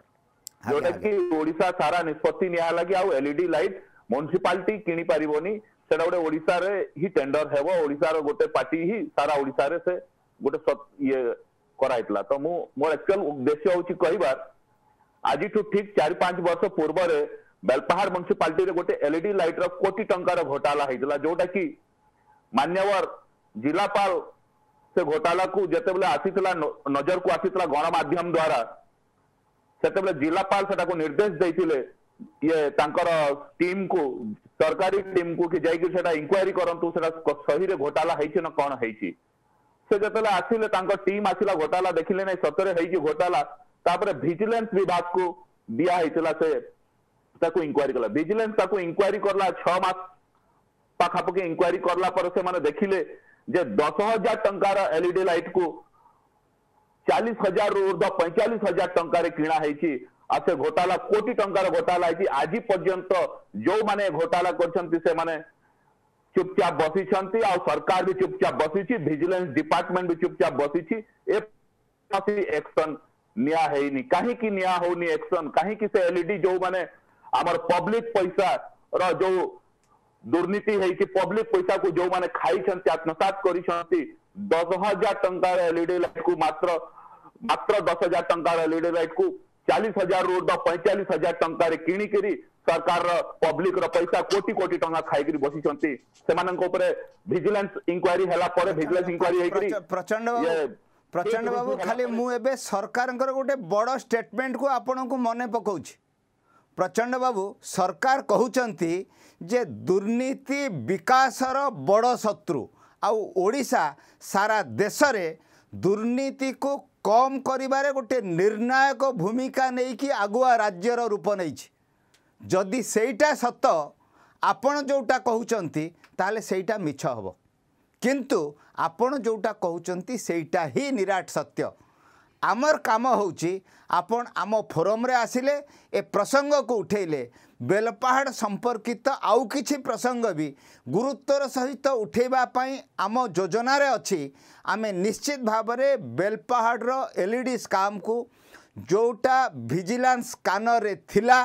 ଯୋଉଟାକି ଓଡିଶା ସାରା ନିଷ୍ପତ୍ତି ନିଆହେଲା କି ଆଉ ଏଲଇଡି ଲାଇଟ୍ ମ୍ୟୁନିସିପାଲିଟି କିଣିପାରିବନି ସେଟା ଗୋଟେ ଓଡିଶାରେ ହିଁ ଟେଣ୍ଡର ହେବ ଓଡିଶାର ଗୋଟେ ପାର୍ଟି ହିଁ ସାରା ଓଡିଶାରେ ସେ ଗୋଟେ ଇଏ କରାହେଇଥିଲା ତ ମୁଁ ମୋର ଆକ୍ଚୁଆଲ ଉଦ୍ଦେଶ୍ୟ ହଉଛି କହିବାର ଆଜିଠୁ ଠିକ ଚାରି ପାଞ୍ଚ ବର୍ଷ ପୂର୍ବରେ ବେଲପାହାଡ ମ୍ୟୁନିସିପାଲିଟିରେ ଗୋଟେ ଏଲଇଡି ଲାଇଟ୍ର କୋଟି ଟଙ୍କାର ଘୋଟାଲା ହେଇଥିଲା ଯୋଉଟାକି ମାନ୍ୟବର ଜିଲ୍ଲାପାଳ ସେ ଘୋଟାଲାକୁ ଯେତେବେଳେ ଆସିଥିଲା ନଜରକୁ ଆସିଥିଲା ଗଣମାଧ୍ୟମ ଦ୍ୱାରା ସେତେବେଳେ ଜିଲ୍ଲାପାଳ ସେଟାକୁ ନିର୍ଦ୍ଦେଶ ଦେଇଥିଲେ ଇଏ ତାଙ୍କର ଟିମ୍କୁ ସରକାରୀ ଟିମ୍କୁ କି ଯାଇକି ସେଟା ଇନକ୍ୱାରି କରନ୍ତୁ ସେଟା ସହିରେ ଘୋଟାଲା ହେଇଛି ନା କ'ଣ ହେଇଛି ସେ ଯେତେବେଳେ ଆସିଲେ ତାଙ୍କ ଟିମ୍ ଆସିଲା ଘୋଟାଲା ଦେଖିଲେ ନାଇଁ ସତରେ ହେଇଛି ଘୋଟାଲା ତାପରେ ଭିଜିଲାନ୍ସ ବିଭାଗକୁ ଦିଆ ହେଇଥିଲା ସେ ତାକୁ ଇନକ୍ୱାରି କଲା ଭିଜିଲାନ୍ସ ତାକୁ ଇନକ୍ୱାରି କଲା ଛଅ ମାସ ପାଖାପାଖି ଇନକ୍ୱାରି କଲା ପରେ ସେମାନେ ଦେଖିଲେ ଯେ ଦଶ ହଜାର ଟଙ୍କାର ଏଲଇଡି ଲାଇଟକୁ चालीस हजार रु ऊर्ध पैंचाश हजार टकरणा से घोटाला कोटी टकर घोटाला आज पर्यंत जो मैंने घोटाला कर चुपचाप बसी सरकार भी चुपचाप बसी भिजिलेंस डिपार्टमेंट भी चुपचाप बसी एक्शन कहीं हो एक्शन कहीं एलईडी जो मैंने पब्लिक पैसा र जो दुर्नीति है पब्लिक पैसा को जो मैंने खाई आत्मसात कर दस हजार टकर एलईडी लाइट को मात्र માત્ર દસ હજાર ટંકારે લીડે રાખ્યું ચાલીસ હજાર રોડ પૈંચાલીસ હજાર ટંકારે કિણીકરી સરકાર પબ્લિક પૈસા કોટી કોટી ટଙ୍କା ખાଇକରି ବସିଛନ୍ତି ସେମାନଙ୍କ ଉପରେ ଭିଜିଲାନ୍ସ ଇନକ୍ୱାରୀ ହେଲା ପରେ ଭିଜିଲାନ୍ସ ଇନକ୍ୱାରୀ ହେଇକରି ପ୍ରଚଣ୍ଡ ପ୍ରଚଣ୍ଡ ବାବୁ ଖାଲି ମୁଁ ଏବେ ସରକାରଙ୍କର ଗୋଟେ ବଡ଼ ଷ୍ଟେଟମେଣ୍ଟକୁ ଆପଣଙ୍କୁ ମନେ ପକାଉଛି ପ୍ରଚଣ୍ଡ ବାବୁ ସରକାର କହୁଛନ୍ତି ଯେ ଦୁର୍ନୀତି ବିକାଶର ବଡ଼ ଶତ୍ରୁ ଆଉ ଓଡ଼ିଶା ସାରା ଦେଶରେ ଦୁର୍ନୀତିକୁ କମ୍ କରିବାରେ ଗୋଟେ ନିର୍ଣ୍ଣାୟକ ଭୂମିକା ନେଇକି ଆଗୁଆ ରାଜ୍ୟର ରୂପ ନେଇଛି ଯଦି ସେଇଟା ସତ ଆପଣ ଯେଉଁଟା କହୁଛନ୍ତି ତାହେଲେ ସେଇଟା ମିଛ ହେବ କିନ୍ତୁ ଆପଣ ଯେଉଁଟା କହୁଛନ୍ତି ସେଇଟା ହିଁ ନିରାଟ ସତ୍ୟ ଆମର କାମ ହେଉଛି ଆପଣ ଆମ ଫୋରମ୍ରେ ଆସିଲେ ଏ ପ୍ରସଙ୍ଗକୁ ଉଠାଇଲେ ବେଲପାହାଡ଼ ସମ୍ପର୍କିତ ଆଉ କିଛି ପ୍ରସଙ୍ଗ ବି ଗୁରୁତ୍ୱର ସହିତ ଉଠାଇବା ପାଇଁ ଆମ ଯୋଜନାରେ ଅଛି ଆମେ ନିଶ୍ଚିତ ଭାବରେ ବେଲପାହାଡ଼ର ଏଲ୍ ଇ ଡ଼ି ସ୍କାମ୍କୁ ଯେଉଁଟା ଭିଜିଲାନ୍ସ କାନରେ ଥିଲା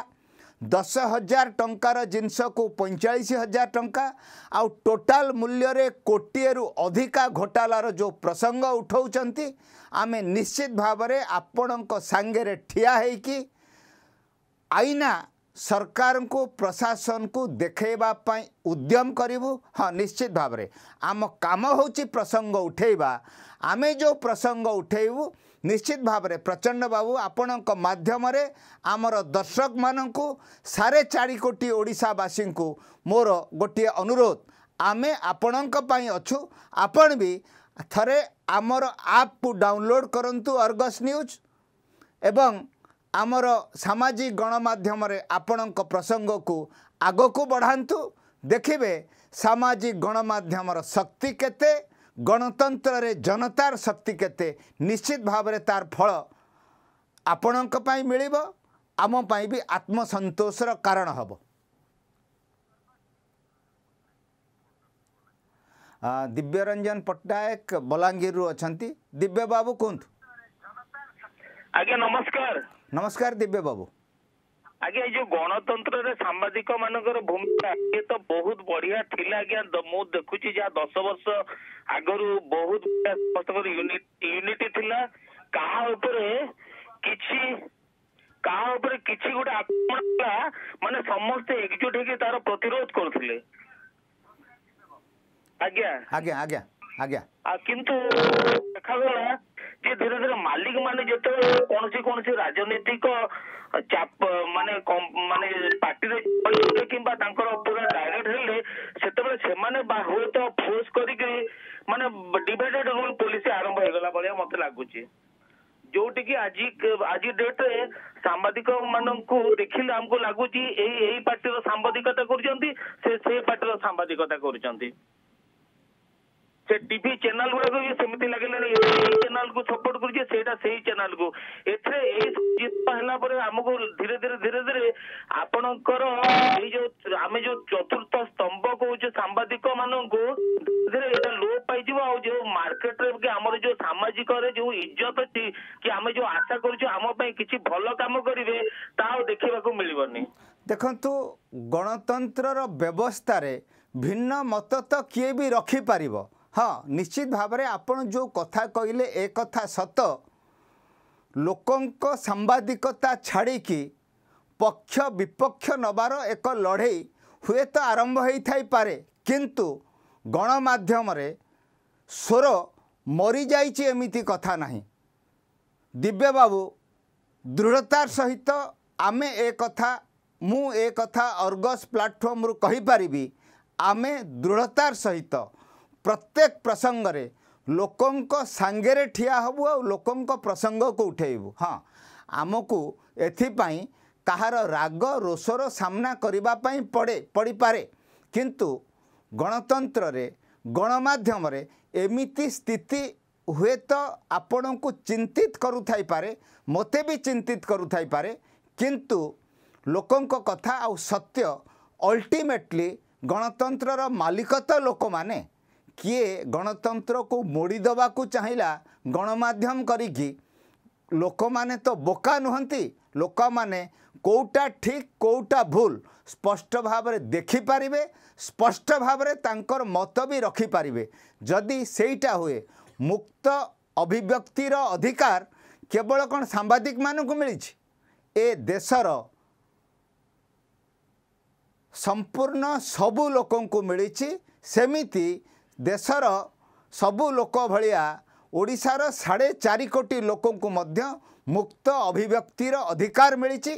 ଦଶ ହଜାର ଟଙ୍କାର ଜିନିଷକୁ ପଇଁଚାଳିଶ ହଜାର ଟଙ୍କା ଆଉ ଟୋଟାଲ୍ ମୂଲ୍ୟରେ କୋଟିଏରୁ ଅଧିକା ଘୋଟାଲାର ଯେଉଁ ପ୍ରସଙ୍ଗ ଉଠାଉଛନ୍ତି ଆମେ ନିଶ୍ଚିତ ଭାବରେ ଆପଣଙ୍କ ସାଙ୍ଗରେ ଠିଆ ହୋଇକି ଆଇନା ସରକାରଙ୍କୁ ପ୍ରଶାସନକୁ ଦେଖେଇବା ପାଇଁ ଉଦ୍ୟମ କରିବୁ ହଁ ନିଶ୍ଚିତ ଭାବରେ ଆମ କାମ ହେଉଛି ପ୍ରସଙ୍ଗ ଉଠେଇବା ଆମେ ଯେଉଁ ପ୍ରସଙ୍ଗ ଉଠେଇବୁ ନିଶ୍ଚିତ ଭାବରେ ପ୍ରଚଣ୍ଡ ବାବୁ ଆପଣଙ୍କ ମାଧ୍ୟମରେ ଆମର ଦର୍ଶକମାନଙ୍କୁ ସାଢ଼େ ଚାରି କୋଟି ଓଡ଼ିଶାବାସୀଙ୍କୁ ମୋର ଗୋଟିଏ ଅନୁରୋଧ ଆମେ ଆପଣଙ୍କ ପାଇଁ ଅଛୁ ଆପଣ ବି ଥରେ ଆମର ଆପ୍କୁ ଡାଉନଲୋଡ଼୍ କରନ୍ତୁ ଅର୍ଗସ୍ ନ୍ୟୁଜ୍ ଏବଂ ଆମର ସାମାଜିକ ଗଣମାଧ୍ୟମରେ ଆପଣଙ୍କ ପ୍ରସଙ୍ଗକୁ ଆଗକୁ ବଢ଼ାନ୍ତୁ ଦେଖିବେ ସାମାଜିକ ଗଣମାଧ୍ୟମର ଶକ୍ତି କେତେ ଗଣତନ୍ତ୍ରରେ ଜନତାର ଶକ୍ତି କେତେ ନିଶ୍ଚିତ ଭାବରେ ତାର ଫଳ ଆପଣଙ୍କ ପାଇଁ ମିଳିବ ଆମ ପାଇଁ ବି ଆତ୍ମସନ୍ତୋଷର କାରଣ ହେବ ଦିବ୍ୟରଞ୍ଜନ ପଟ୍ଟନାୟକ ବଲାଙ୍ଗୀରରୁ ଅଛନ୍ତି ଦିବ୍ୟ ବାବୁ କୁହନ୍ତୁ ଆଜ୍ଞା ନମସ୍କାର ନମସ୍କାର ଦିବ୍ୟ ବାବୁ ଆଜ୍ଞା ଏଇ ଯୋଉ ଗଣତନ୍ତ୍ରରେ ସାମ୍ବାଦିକ ମାନଙ୍କର ଭୂମିକା ଇଏ ତ ବହୁତ ବଢିଆ ଥିଲା ଆଜ୍ଞା ମୁଁ ଦେଖୁଛି ଯାହା ଦଶ ବର୍ଷ ଆଗରୁ ବହୁତ ସମସ୍ତଙ୍କର ୟୁନିଟି ଥିଲା କାହା ଉପରେ କିଛି କାହା ଉପରେ କିଛି ଗୋଟେ ଆକ୍ରମଣ ହେଲା ମାନେ ସମସ୍ତେ ଏକଜୁଟ ହେଇକି ତାର ପ୍ରତିରୋଧ କରୁଥିଲେ ଆଜ୍ଞା ଆଜ୍ଞା ଆଜ୍ଞା ଆଜ୍ଞା ଆଉ କିନ୍ତୁ ଦେଖାଗଲା ଯେ ଧୀରେ ଧୀରେ ମାଲିକ ମାନେ ଯେତେବେଳେ କୌଣସି କୌଣସି ରାଜନୈତିକ ଚାପ ମାନେ ମାନେ ପାର୍ଟିରେ କିମ୍ବା ତାଙ୍କର ପୁରା ଡାଇରେକ୍ଟ ହେଲେ ସେତେବେଳେ ସେମାନେ ହୁଏତ ଫୋର୍ସ କରିକି ମାନେ ଡିଭାଇଡେଡ ରୁଲ ପଲିସି ଆରମ୍ଭ ହେଇଗଲା ଭଳିଆ ମତେ ଲାଗୁଛି ଯୋଉଠିକି ଆଜି ଆଜି ଡେଟରେ ସାମ୍ବାଦିକ ମାନଙ୍କୁ ଦେଖିଲେ ଆମକୁ ଲାଗୁଛି ଏଇ ଏଇ ପାର୍ଟିର ସାମ୍ବାଦିକତା କରୁଛନ୍ତି ସେ ସେଇ ପାର୍ଟିର ସାମ୍ବାଦିକତା କରୁଛନ୍ତି ସେ ଟିଭି ଚ୍ୟାନେଲ ଗୁଡାକ ବି ସେମିତି ଲାଗିଲାଣି ଏଇ ଚ୍ୟାନେଲ କୁ ସପୋର୍ଟ କରୁଛି ସେଇଟା ସେଇ ଚ୍ୟାନେଲ କୁ ଏଥିରେ ଏଇ ହେଲା ପରେ ଆମକୁ ଧୀରେ ଧୀରେ ଧୀରେ ଧୀରେ ଆପଣଙ୍କର ଏଇ ଯୋଉ ଆମେ ଯୋଉ ଚତୁର୍ଥ ସ୍ତମ୍ଭ କହୁଛୁ ସାମ୍ବାଦିକ ମାନଙ୍କୁ ଧୀରେ ଏଇଟା ଲୋପ ପାଇଯିବ ଆଉ ଯୋଉ ମାର୍କେଟରେ କି ଆମର ଯୋଉ ସାମାଜିକରେ ଯୋଉ ଇଜ୍ଜତ ଅଛି କି ଆମେ ଯୋଉ ଆଶା କରୁଛୁ ଆମ ପାଇଁ କିଛି ଭଲ କାମ କରିବେ ତା ଆଉ ଦେଖିବାକୁ ମିଳିବନି ଦେଖନ୍ତୁ ଗଣତନ୍ତ୍ରର ବ୍ୟବସ୍ଥାରେ ଭିନ୍ନ ମତ ତ କିଏ ବି ରଖିପାରିବ ହଁ ନିଶ୍ଚିତ ଭାବରେ ଆପଣ ଯେଉଁ କଥା କହିଲେ ଏ କଥା ସତ ଲୋକଙ୍କ ସାମ୍ବାଦିକତା ଛାଡ଼ିକି ପକ୍ଷ ବିପକ୍ଷ ନେବାର ଏକ ଲଢ଼େଇ ହୁଏତ ଆରମ୍ଭ ହେଇଥାଇପାରେ କିନ୍ତୁ ଗଣମାଧ୍ୟମରେ ସ୍ୱର ମରିଯାଇଛି ଏମିତି କଥା ନାହିଁ ଦିବ୍ୟବାବୁ ଦୃଢ଼ତାର ସହିତ ଆମେ ଏ କଥା ମୁଁ ଏ କଥା ଅର୍ଗସ୍ ପ୍ଲାଟଫର୍ମରୁ କହିପାରିବି ଆମେ ଦୃଢ଼ତାର ସହିତ ପ୍ରତ୍ୟେକ ପ୍ରସଙ୍ଗରେ ଲୋକଙ୍କ ସାଙ୍ଗରେ ଠିଆ ହେବୁ ଆଉ ଲୋକଙ୍କ ପ୍ରସଙ୍ଗକୁ ଉଠାଇବୁ ହଁ ଆମକୁ ଏଥିପାଇଁ କାହାର ରାଗ ରୋଷର ସାମ୍ନା କରିବା ପାଇଁ ପଡ଼େ ପଡ଼ିପାରେ କିନ୍ତୁ ଗଣତନ୍ତ୍ରରେ ଗଣମାଧ୍ୟମରେ ଏମିତି ସ୍ଥିତି ହୁଏତ ଆପଣଙ୍କୁ ଚିନ୍ତିତ କରୁଥାଇପାରେ ମୋତେ ବି ଚିନ୍ତିତ କରୁଥାଇପାରେ କିନ୍ତୁ ଲୋକଙ୍କ କଥା ଆଉ ସତ୍ୟ ଅଲ୍ଟିମେଟଲି ଗଣତନ୍ତ୍ରର ମାଲିକ ତ ଲୋକମାନେ କିଏ ଗଣତନ୍ତ୍ରକୁ ମୋଡ଼ି ଦେବାକୁ ଚାହିଁଲା ଗଣମାଧ୍ୟମ କରିକି ଲୋକମାନେ ତ ବୋକା ନୁହନ୍ତି ଲୋକମାନେ କେଉଁଟା ଠିକ୍ କେଉଁଟା ଭୁଲ ସ୍ପଷ୍ଟ ଭାବରେ ଦେଖିପାରିବେ ସ୍ପଷ୍ଟ ଭାବରେ ତାଙ୍କର ମତ ବି ରଖିପାରିବେ ଯଦି ସେଇଟା ହୁଏ ମୁକ୍ତ ଅଭିବ୍ୟକ୍ତିର ଅଧିକାର କେବଳ କ'ଣ ସାମ୍ବାଦିକମାନଙ୍କୁ ମିଳିଛି ଏ ଦେଶର ସମ୍ପୂର୍ଣ୍ଣ ସବୁ ଲୋକଙ୍କୁ ମିଳିଛି ସେମିତି ଦେଶର ସବୁ ଲୋକ ଭଳିଆ ଓଡ଼ିଶାର ସାଢ଼େ ଚାରି କୋଟି ଲୋକଙ୍କୁ ମଧ୍ୟ ମୁକ୍ତ ଅଭିବ୍ୟକ୍ତିର ଅଧିକାର ମିଳିଛି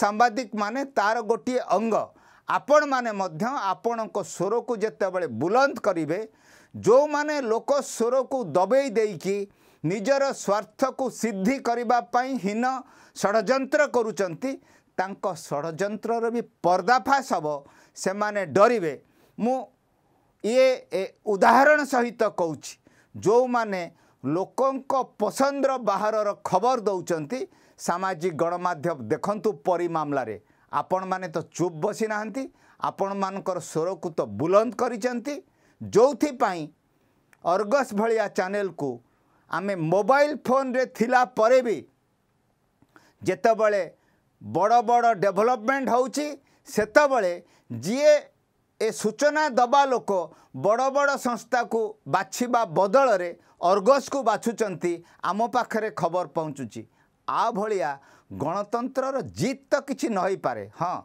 ସାମ୍ବାଦିକମାନେ ତା'ର ଗୋଟିଏ ଅଙ୍ଗ ଆପଣମାନେ ମଧ୍ୟ ଆପଣଙ୍କ ସ୍ୱରକୁ ଯେତେବେଳେ ବୁଲନ୍ଦ କରିବେ ଯେଉଁମାନେ ଲୋକ ସ୍ୱରକୁ ଦବେଇ ଦେଇକି ନିଜର ସ୍ୱାର୍ଥକୁ ସିଦ୍ଧି କରିବା ପାଇଁ ହୀନ ଷଡ଼ଯନ୍ତ୍ର କରୁଛନ୍ତି ତାଙ୍କ ଷଡ଼ଯନ୍ତ୍ରର ବି ପର୍ଦ୍ଦାଫାସ ହେବ ସେମାନେ ଡରିବେ ମୁଁ ଇଏ ଉଦାହରଣ ସହିତ କହୁଛି ଯେଉଁମାନେ ଲୋକଙ୍କ ପସନ୍ଦର ବାହାରର ଖବର ଦେଉଛନ୍ତି ସାମାଜିକ ଗଣମାଧ୍ୟମ ଦେଖନ୍ତୁ ପରି ମାମଲାରେ ଆପଣମାନେ ତ ଚୁପ୍ ବସି ନାହାନ୍ତି ଆପଣମାନଙ୍କର ସ୍ୱରକୁ ତ ବୁଲନ୍ଦ କରିଛନ୍ତି ଯେଉଁଥିପାଇଁ ଅର୍ଗସ୍ ଭଳିଆ ଚ୍ୟାନେଲକୁ ଆମେ ମୋବାଇଲ ଫୋନରେ ଥିଲା ପରେ ବି ଯେତେବେଳେ ବଡ଼ ବଡ଼ ଡେଭଲପମେଣ୍ଟ ହେଉଛି ସେତେବେଳେ ଯିଏ ଏ ସୂଚନା ଦେବା ଲୋକ ବଡ଼ ବଡ଼ ସଂସ୍ଥାକୁ ବାଛିବା ବଦଳରେ ଅର୍ଗସ୍କୁ ବାଛୁଛନ୍ତି ଆମ ପାଖରେ ଖବର ପହଞ୍ଚୁଛି ଆ ଭଳିଆ ଗଣତନ୍ତ୍ରର ଜିତ୍ ତ କିଛି ନ ହେଇପାରେ ହଁ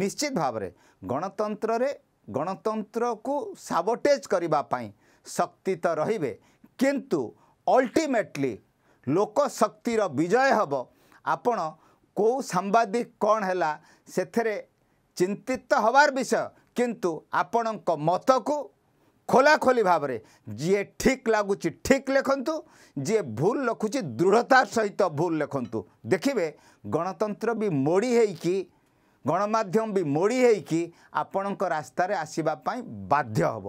ନିଶ୍ଚିତ ଭାବରେ ଗଣତନ୍ତ୍ରରେ ଗଣତନ୍ତ୍ରକୁ ସାବଟେଜ୍ କରିବା ପାଇଁ ଶକ୍ତି ତ ରହିବେ କିନ୍ତୁ ଅଲ୍ଟିମେଟଲି ଲୋକଶକ୍ତିର ବିଜୟ ହେବ ଆପଣ କେଉଁ ସାମ୍ବାଦିକ କ'ଣ ହେଲା ସେଥିରେ ଚିନ୍ତିତ ହେବାର ବିଷୟ କିନ୍ତୁ ଆପଣଙ୍କ ମତକୁ ଖୋଲାଖୋଲି ଭାବରେ ଯିଏ ଠିକ୍ ଲାଗୁଛି ଠିକ୍ ଲେଖନ୍ତୁ ଯିଏ ଭୁଲ ଲେଖୁଛି ଦୃଢ଼ତା ସହିତ ଭୁଲ ଲେଖନ୍ତୁ ଦେଖିବେ ଗଣତନ୍ତ୍ର ବି ମୋଡ଼ି ହେଇକି ଗଣମାଧ୍ୟମ ବି ମୋଡ଼ି ହେଇକି ଆପଣଙ୍କ ରାସ୍ତାରେ ଆସିବା ପାଇଁ ବାଧ୍ୟ ହେବ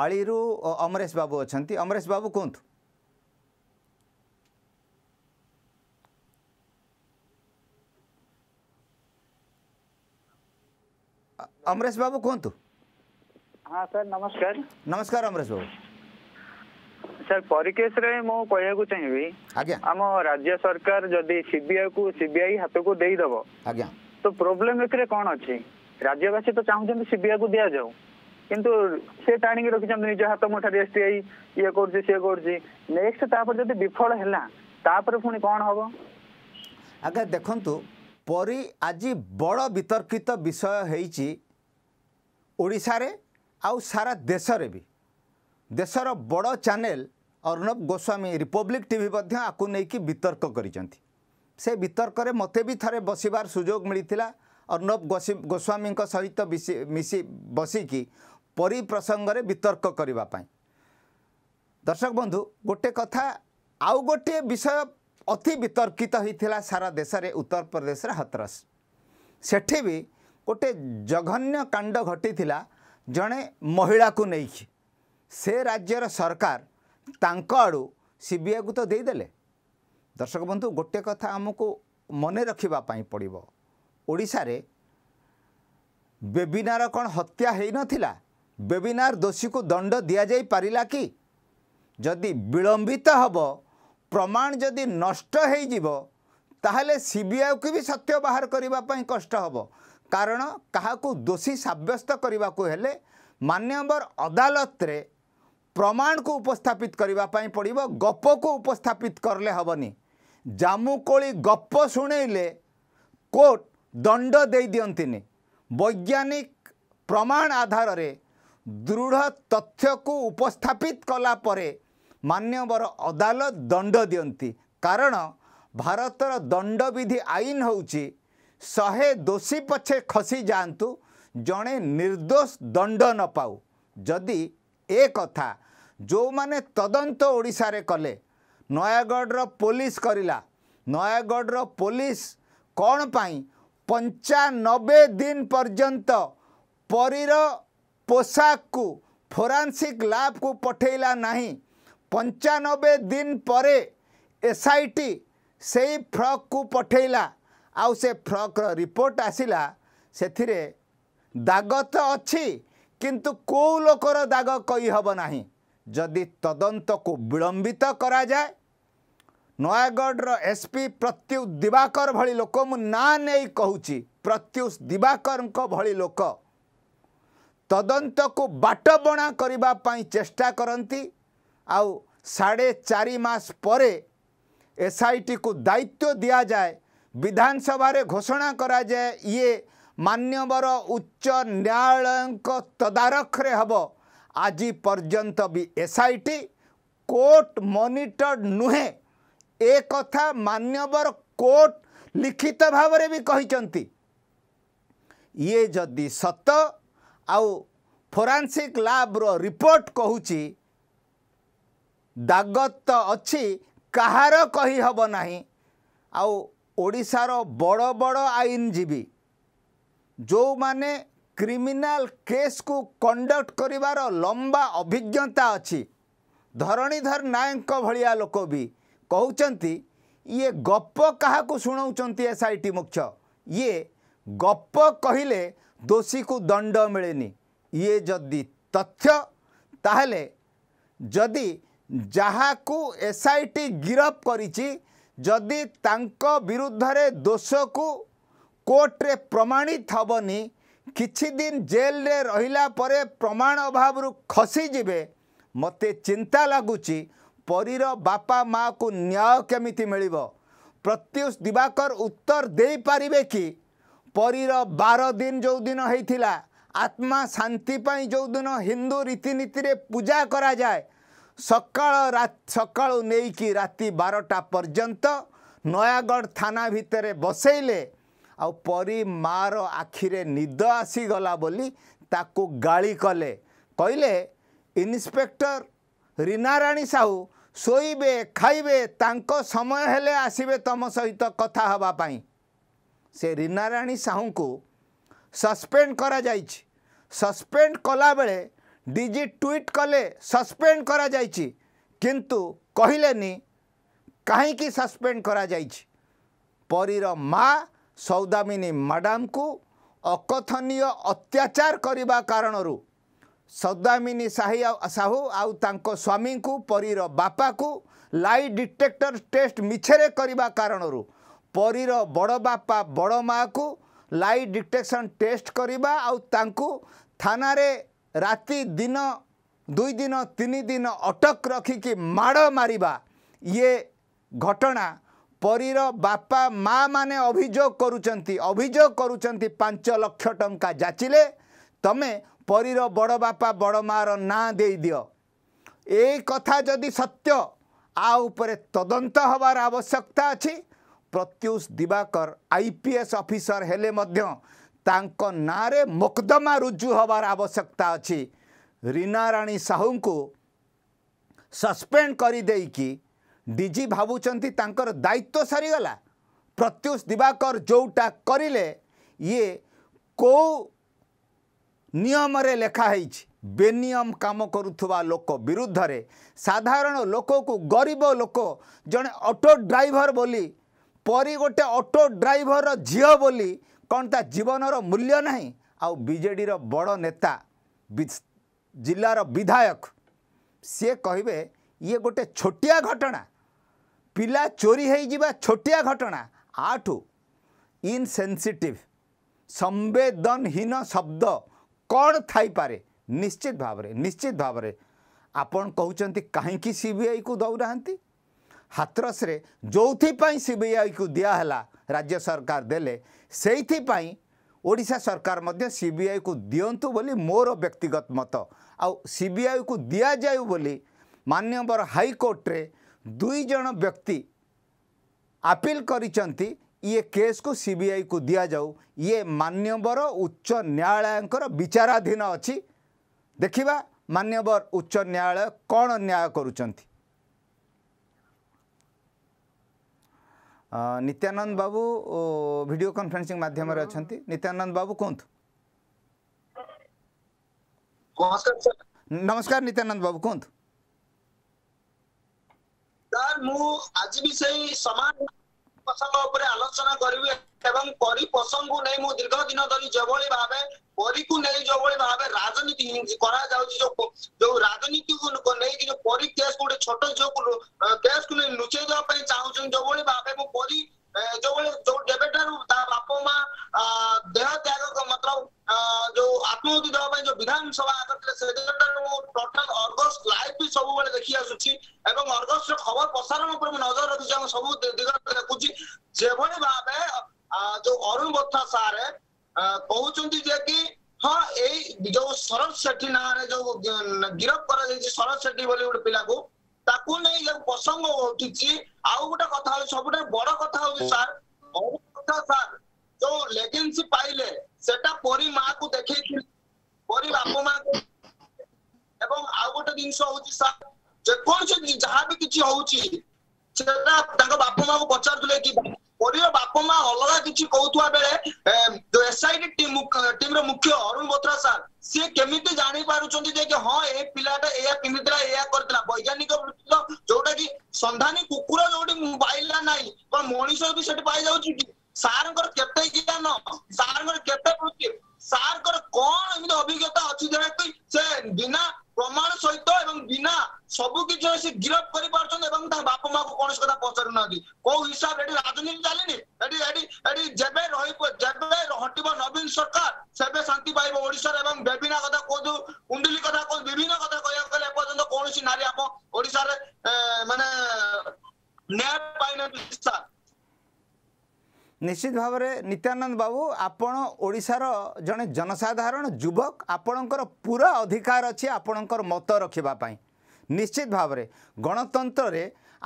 ଆଳିରୁ ଅମରେଶ ବାବୁ ଅଛନ୍ତି ଅମରେଶ ବାବୁ କୁହନ୍ତୁ ଅମରେଶ ବାବୁ କୁହନ୍ତୁ ହଁ ସାର୍ ନମସ୍କାର ନମସ୍କାର ଅମରେଶ ବାବୁ ସାର୍ ପରିକେଶରେ ମୁଁ କହିବାକୁ ଚାହିଁବି ଆଜ୍ଞା ଆମ ରାଜ୍ୟ ସରକାର ଯଦି ସିବିଆଇକୁ ସିବିଆଇ ହାତକୁ ଦେଇଦେବ ଆଜ୍ଞା ତ ପ୍ରୋବ୍ଲେମ ଏଥିରେ କ'ଣ ଅଛି ରାଜ୍ୟବାସୀ ତ ଚାହୁଁଛନ୍ତି ସିବିଆଇକୁ ଦିଆଯାଉ କିନ୍ତୁ ସେ ଟାଣିକି ରଖିଛନ୍ତି ନିଜ ହାତ ମୁଠାରେ ଏସ୍ଟିଆଇ ଇଏ କରୁଛି ସିଏ କରୁଛି ନେକ୍ସଟ ତାପରେ ଯଦି ବିଫଳ ହେଲା ତାପରେ ପୁଣି କ'ଣ ହବ ଆଜ୍ଞା ଦେଖନ୍ତୁ ପରି ଆଜି ବଡ଼ ବିତର୍କିତ ବିଷୟ ହେଇଛି ଓଡ଼ିଶାରେ ଆଉ ସାରା ଦେଶରେ ବି ଦେଶର ବଡ଼ channel Arnab Goswami Republic TV ମଧ୍ୟ ଆକୁ ନେଇକି ବିତର୍କ କରିଛନ୍ତି ସେ ବିତର୍କରେ ମୋତେ ବି ଥରେ ବସିବାର ସୁଯୋଗ ମିଳିଥିଲା ଅର୍ଣ୍ଣବ ଗୋସ୍ୱାମୀଙ୍କ ସହିତ ମିଶି ବସିକି ପରି ପ୍ରସଙ୍ଗରେ ବିତର୍କ କରିବା ପାଇଁ ଦର୍ଶକ ବନ୍ଧୁ ଗୋଟେ କଥା ଆଉ ଗୋଟିଏ ବିଷୟ ଅତି ବିତର୍କିତ ହୋଇଥିଲା ସାରା ଦେଶରେ ଉତ୍ତରପ୍ରଦେଶରେ ହତ୍ରସ୍ ସେଠି ବି ଗୋଟେ ଜଘନ୍ୟ କାଣ୍ଡ ଘଟିଥିଲା ଜଣେ ମହିଳାକୁ ନେଇକି ସେ ରାଜ୍ୟର ସରକାର ତାଙ୍କ ଆଡ଼ୁ ସିବିଆଇକୁ ତ ଦେଇଦେଲେ ଦର୍ଶକ ବନ୍ଧୁ ଗୋଟିଏ କଥା ଆମକୁ ମନେ ରଖିବା ପାଇଁ ପଡ଼ିବ ଓଡ଼ିଶାରେ ବେବିନାର କ'ଣ ହତ୍ୟା ହୋଇନଥିଲା ବେବିନାର ଦୋଷୀକୁ ଦଣ୍ଡ ଦିଆଯାଇପାରିଲା କି ଯଦି ବିଳମ୍ବିତ ହେବ ପ୍ରମାଣ ଯଦି ନଷ୍ଟ ହୋଇଯିବ ତାହେଲେ ସିବିଆଇକୁ ବି ସତ୍ୟ ବାହାର କରିବା ପାଇଁ କଷ୍ଟ ହେବ କାରଣ କାହାକୁ ଦୋଷୀ ସାବ୍ୟସ୍ତ କରିବାକୁ ହେଲେ ମାନ୍ୟବର ଅଦାଲତରେ ପ୍ରମାଣକୁ ଉପସ୍ଥାପିତ କରିବା ପାଇଁ ପଡ଼ିବ ଗପକୁ ଉପସ୍ଥାପିତ କଲେ ହେବନି ଜାମୁକୋଳି ଗପ ଶୁଣେଇଲେ କୋର୍ଟ ଦଣ୍ଡ ଦେଇଦିଅନ୍ତିନି ବୈଜ୍ଞାନିକ ପ୍ରମାଣ ଆଧାରରେ ଦୃଢ଼ ତଥ୍ୟକୁ ଉପସ୍ଥାପିତ କଲା ପରେ ମାନ୍ୟବର ଅଦାଲତ ଦଣ୍ଡ ଦିଅନ୍ତି କାରଣ ଭାରତର ଦଣ୍ଡବିଧି ଆଇନ ହେଉଛି ଶହେ ଦୋଷୀ ପଛେ ଖସି ଯାଆନ୍ତୁ ଜଣେ ନିର୍ଦ୍ଦୋଷ ଦଣ୍ଡ ନ ପାଉ ଯଦି ଏ କଥା ଯେଉଁମାନେ ତଦନ୍ତ ଓଡ଼ିଶାରେ କଲେ ନୟାଗଡ଼ର ପୋଲିସ କରିଲା ନୟାଗଡ଼ର ପୋଲିସ କ'ଣ ପାଇଁ ପଞ୍ଚାନବେ ଦିନ ପର୍ଯ୍ୟନ୍ତ ପରୀର ପୋଷାକକୁ ଫୋରାନ୍ସିକ୍ ଲ୍ୟାବ୍କୁ ପଠାଇଲା ନାହିଁ ପଞ୍ଚାନବେ ଦିନ ପରେ ଏସ୍ ଆଇ ଟି ସେଇ ଫ୍ରକ୍କୁ ପଠାଇଲା ଆଉ ସେ ଫ୍ରକ୍ର ରିପୋର୍ଟ ଆସିଲା ସେଥିରେ ଦାଗ ତ ଅଛି କିନ୍ତୁ କେଉଁ ଲୋକର ଦାଗ କହିହେବ ନାହିଁ ଯଦି ତଦନ୍ତକୁ ବିଳମ୍ବିତ କରାଯାଏ ନୟାଗଡ଼ର ଏସ୍ପି ପ୍ରତ୍ୟୁଷ ଦିବାକର ଭଳି ଲୋକ ମୁଁ ନାଁ ନେଇ କହୁଛି ପ୍ରତ୍ୟୁଷ ଦିବାକରଙ୍କ ଭଳି ଲୋକ ତଦନ୍ତକୁ ବାଟବଣା କରିବା ପାଇଁ ଚେଷ୍ଟା କରନ୍ତି ଆଉ ସାଢ଼େ ଚାରି ମାସ ପରେ ଏସ୍ଆଇଟିକୁ ଦାୟିତ୍ୱ ଦିଆଯାଏ ବିଧାନସଭାରେ ଘୋଷଣା କରାଯାଏ ଇଏ ମାନ୍ୟବର ଉଚ୍ଚ ନ୍ୟାୟାଳୟଙ୍କ ତଦାରଖରେ ହେବ ଆଜି ପର୍ଯ୍ୟନ୍ତ ବି S I T court monitor ନୁହେଁ ଏ କଥା ମାନ୍ୟବର କୋର୍ଟ ଲିଖିତ ଭାବରେ ବି କହିଛନ୍ତି ଇଏ ଯଦି ସତ ଆଉ ଫୋରାନ୍ସିକ୍ ଲ୍ୟାବ୍ର ରିପୋର୍ଟ କହୁଛି ଦାଗତ ଅଛି କାହାର କହି ହେବ ନାହିଁ ଆଉ ଓଡ଼ିଶାର ବଡ଼ ବଡ଼ ଆଇନଜୀବୀ ଯେଉଁମାନେ କ୍ରିମିନାଲ କେସ୍କୁ କଣ୍ଡକ୍ଟ କରିବାର ଲମ୍ବା ଅଭିଜ୍ଞତା ଅଛି ଧରଣୀଧର ନାୟକଙ୍କ ଭଳିଆ ଲୋକ ବି କହୁଛନ୍ତି ଇଏ ଗପ କାହାକୁ ଶୁଣାଉଛନ୍ତି ଏସ୍ ଆଇ ଟି ମୁଖ୍ୟ ଇଏ ଗପ କହିଲେ ଦୋଷୀକୁ ଦଣ୍ଡ ମିଳେନି ଇଏ ଯଦି ତଥ୍ୟ ତାହେଲେ ଯଦି ଯାହାକୁ ଏସ୍ ଆଇ ଟି ଗିରଫ କରିଛି ଯଦି ତାଙ୍କ ବିରୁଦ୍ଧରେ ଦୋଷକୁ କୋର୍ଟରେ ପ୍ରମାଣିତ ହେବନି କିଛି ଦିନ ଜେଲରେ ରହିଲା ପରେ ପ୍ରମାଣ ଅଭାବରୁ ଖସିଯିବେ ମୋତେ ଚିନ୍ତା ଲାଗୁଛି ପରୀର ବାପା ମାଆକୁ ନ୍ୟାୟ କେମିତି ମିଳିବ ପ୍ରତ୍ୟୁଷ ଦିବାକର ଉତ୍ତର ଦେଇପାରିବେ କି ପରୀର ବାର ଦିନ ଯେଉଁଦିନ ହେଇଥିଲା ଆତ୍ମା ଶାନ୍ତି ପାଇଁ ଯେଉଁଦିନ ହିନ୍ଦୁ ରୀତିନୀତିରେ ପୂଜା କରାଯାଏ ସକାଳ ସକାଳୁ ନେଇକି ରାତି ବାରଟା ପର୍ଯ୍ୟନ୍ତ ନୟାଗଡ଼ ଥାନା ଭିତରେ ବସେଇଲେ ଆଉ ପରି ମାଆର ଆଖିରେ ନିଦ ଆସିଗଲା ବୋଲି ତାକୁ ଗାଳି କଲେ କହିଲେ ଇନ୍ସପେକ୍ଟର ରୀନାରାଣୀ ସାହୁ ଶୋଇବେ ଖାଇବେ ତାଙ୍କ ସମୟ ହେଲେ ଆସିବେ ତୁମ ସହିତ କଥା ହେବା ପାଇଁ ସେ ରୀନାରାଣୀ ସାହୁଙ୍କୁ ସସପେଣ୍ଡ କରାଯାଇଛି ସସପେଣ୍ଡ କଲାବେଳେ ଡିଜି ଟ୍ୱିଟ୍ କଲେ ସସ୍ପେଣ୍ଡ କରାଯାଇଛି କିନ୍ତୁ କହିଲେନି କାହିଁକି ସସ୍ପେଣ୍ଡ କରାଯାଇଛି ପରୀର ମା ସୌଦାମିନୀ ମ୍ୟାଡ଼ାମ୍ଙ୍କୁ ଅକଥନୀୟ ଅତ୍ୟାଚାର କରିବା କାରଣରୁ ସୌଦାମିନୀ ସାହି ସାହୁ ଆଉ ତାଙ୍କ ସ୍ୱାମୀଙ୍କୁ ପରୀର ବାପାକୁ ଲାଇ ଡିଟେକ୍ଟର ଟେଷ୍ଟ ମିଛରେ କରିବା କାରଣରୁ ପରୀର ବଡ଼ ବାପା ବଡ଼ ମାଆକୁ ଲାଇ ଡିଟେକ୍ସନ୍ ଟେଷ୍ଟ କରିବା ଆଉ ତାଙ୍କୁ ଥାନାରେ ରାତି ଦିନ ଦୁଇ ଦିନ ତିନି ଦିନ ଅଟକ ରଖିକି ମାଡ଼ ମାରିବା ଇଏ ଘଟଣା ପରୀର ବାପା ମା ମାନେ ଅଭିଯୋଗ କରୁଛନ୍ତି ଅଭିଯୋଗ କରୁଛନ୍ତି ପାଞ୍ଚ ଲକ୍ଷ ଟଙ୍କା ଯାଚିଲେ ତମେ ପରୀର ବଡ଼ ବାପା ବଡ଼ ମାଆର ନାଁ ଦେଇଦିଅ ଏଇ କଥା ଯଦି ସତ୍ୟ ଆ ଉପରେ ତଦନ୍ତ ହେବାର ଆବଶ୍ୟକତା ଅଛି Pratyush Dibakar I P S officer ହେଲେ ମଧ୍ୟ ତାଙ୍କ ନାଁରେ ମକଦ୍ଦମା ରୁଜୁ ହେବାର ଆବଶ୍ୟକତା ଅଛି ରୀନାରାଣୀ ସାହୁଙ୍କୁ ସସ୍ପେଣ୍ଡ କରିଦେଇକି ଡି ଜି ଭାବୁଛନ୍ତି ତାଙ୍କର ଦାୟିତ୍ୱ ସରିଗଲା ପ୍ରତ୍ୟୁଷ ଦିବାକର ଯେଉଁଟା କରିଲେ ଇଏ କେଉଁ ନିୟମରେ ଲେଖା ହେଇଛି ବେନିୟମ କାମ କରୁଥିବା ଲୋକ ବିରୁଦ୍ଧରେ ସାଧାରଣ ଲୋକକୁ ଗରିବ ଲୋକ ଜଣେ ଅଟୋ ଡ୍ରାଇଭର ବୋଲି ପରି ଗୋଟେ ଅଟୋ ଡ୍ରାଇଭରର ଝିଅ ବୋଲି କ'ଣ ତା ଜୀବନର ମୂଲ୍ୟ ନାହିଁ ଆଉ ବିଜେଡ଼ିର ବଡ଼ ନେତା ଜିଲ୍ଲାର ବିଧାୟକ ସିଏ କହିବେ ଇଏ ଗୋଟେ ଛୋଟିଆ ଘଟଣା ପିଲା ଚୋରି ହେଇଯିବା ଛୋଟିଆ ଘଟଣା ଆଠୁ ଇନସେନ୍ସିଟିଭ ସମ୍ବେଦନହୀନ ଶବ୍ଦ କ'ଣ ଥାଇପାରେ ନିଶ୍ଚିତ ଭାବରେ ନିଶ୍ଚିତ ଭାବରେ ଆପଣ କହୁଛନ୍ତି କାହିଁକି ସିବିଆଇକୁ ଦେଉନାହାନ୍ତି ହାତରସରେ ଯେଉଁଥିପାଇଁ ସିବିଆଇକୁ ଦିଆହେଲା ରାଜ୍ୟ ସରକାର ଦେଲେ ସେଇଥିପାଇଁ ଓଡ଼ିଶା ସରକାର ମଧ୍ୟ ସିବିଆଇକୁ ଦିଅନ୍ତୁ ବୋଲି ମୋର ବ୍ୟକ୍ତିଗତ ମତ ଆଉ ସିବିଆଇକୁ ଦିଆଯାଉ ବୋଲି ମାନ୍ୟବର ହାଇକୋର୍ଟରେ ଦୁଇ ଜଣ ବ୍ୟକ୍ତି ଆପିଲ୍ କରିଛନ୍ତି ଇଏ କେସ୍କୁ ସିବିଆଇକୁ ଦିଆଯାଉ ଇଏ ମାନ୍ୟବର ଉଚ୍ଚ ନ୍ୟାୟାଳୟଙ୍କର ବିଚାରାଧୀନ ଅଛି ଦେଖିବା ମାନ୍ୟବର ଉଚ୍ଚ ନ୍ୟାୟାଳୟ କ'ଣ ନ୍ୟାୟ କରୁଛନ୍ତି ନିତ୍ୟାନନ୍ଦ ବାବୁ ଭିଡ଼ିଓ କନଫରେନ୍ସିଂ ମାଧ୍ୟମରେ ଅଛନ୍ତି ନିତ୍ୟାନନ୍ଦ ବାବୁ କୁହନ୍ତୁ ନମସ୍କାର ନିତ୍ୟାନନ୍ଦ ବାବୁ କୁହନ୍ତୁ ସାର୍ ମୁଁ ଆଜି ବି ସେଇ ସମାନ ପ୍ରସଙ୍ଗ ଉପରେ ଆଲୋଚନା କରିବି ଏବଂ ପରି ପ୍ରସଙ୍ଗକୁ ନେଇ ମୁଁ ଦୀର୍ଘ ଦିନ ଧରି ଯେଭଳି ଭାବେ ପରୀକୁ ନେଇ ଯୋଉଭଳି ଭାବେ ରାଜନୀତି କରାଯାଉଛି ଯୋଉ ଯୋଉ ରାଜନୀତିକୁ ନେଇକି ଯୋଉ ପରୀ କେସ୍ ଗୋଟେ ଛୋଟ ଝିଅକୁ କେସ୍କୁ ନେଇ ଲୁଚେଇ ଦେବା ପାଇଁ ଚାହୁଁଛନ୍ତି ଯୋଉଭଳି ଭାବେ ନିଶ୍ଚିତ ଭାବରେ ନିତ୍ୟାନନ୍ଦ ବାବୁ ଆପଣ ଓଡ଼ିଶାର ଜଣେ ଜନସାଧାରଣ ଯୁବକ ଆପଣଙ୍କର ପୁରା ଅଧିକାର ଅଛି ଆପଣଙ୍କର ମତ ରଖିବା ପାଇଁ ନିଶ୍ଚିତ ଭାବରେ ଗଣତନ୍ତ୍ରରେ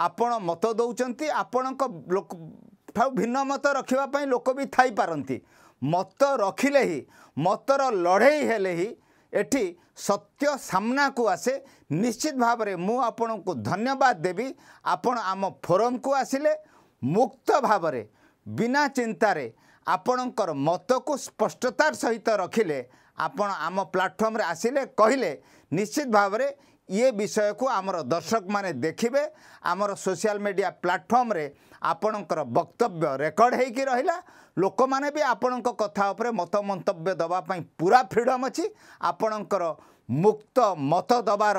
ଆପଣ ମତ ଦେଉଛନ୍ତି ଆପଣଙ୍କ ଲୋକ ଠାଉ ଭିନ୍ନ ମତ ରଖିବା ପାଇଁ ଲୋକ ବି ଥାଇପାରନ୍ତି ମତ ରଖିଲେ ହିଁ ମତର ଲଢ଼େଇ ହେଲେ ହିଁ ଏଠି ସତ୍ୟ ସାମ୍ନାକୁ ଆସେ ନିଶ୍ଚିତ ଭାବରେ ମୁଁ ଆପଣଙ୍କୁ ଧନ୍ୟବାଦ ଦେବି ଆପଣ ଆମ ଫୋରମ୍କୁ ଆସିଲେ ମୁକ୍ତ ଭାବରେ ବିନା ଚିନ୍ତାରେ ଆପଣଙ୍କର ମତକୁ ସ୍ପଷ୍ଟତାର ସହିତ ରଖିଲେ ଆପଣ ଆମ ପ୍ଲାଟଫର୍ମରେ ଆସିଲେ କହିଲେ ନିଶ୍ଚିତ ଭାବରେ ଇଏ ବିଷୟକୁ ଆମର ଦର୍ଶକମାନେ ଦେଖିବେ ଆମର ସୋସିଆଲ ମିଡ଼ିଆ ପ୍ଲାଟଫର୍ମରେ ଆପଣଙ୍କର ବକ୍ତବ୍ୟ ରେକର୍ଡ଼ ହେଇକି ରହିଲା ଲୋକମାନେ ବି ଆପଣଙ୍କ କଥା ଉପରେ ମତ ମନ୍ତବ୍ୟ ଦେବା ପାଇଁ ପୁରା ଫ୍ରିଡ଼ମ୍ ଅଛି ଆପଣଙ୍କର ମୁକ୍ତ ମତ ଦେବାର